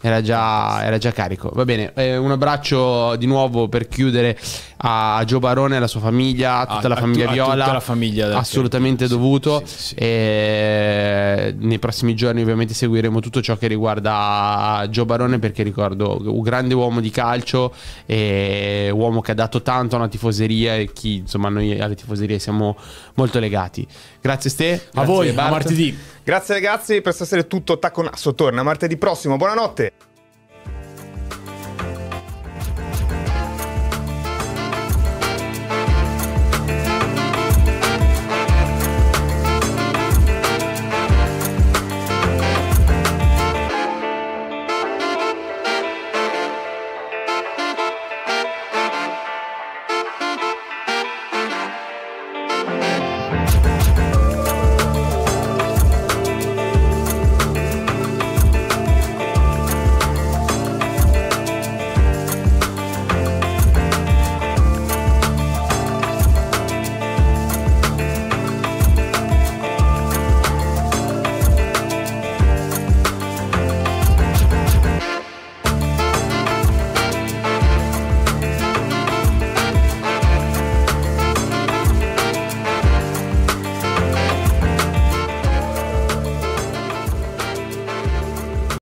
era già, era già, carico. Va bene, eh, un abbraccio di nuovo per chiudere a Gio Barone, alla sua famiglia, a tutta a, la famiglia a, Viola. Tutta la famiglia assolutamente tempo. dovuto. Sì, sì, sì. E eh, nei prossimi giorni, ovviamente, seguiremo tutto ciò che riguarda Gio Barone, perché ricordo un grande uomo di calcio, e uomo che ha dato tanto a una tifoseria e chi, insomma, noi alle tifoserie siamo molto legati. Grazie, Ste. A voi, Bart. a martedì. Grazie ragazzi, per stasera è tutto, Tacconasso torna martedì prossimo, buonanotte!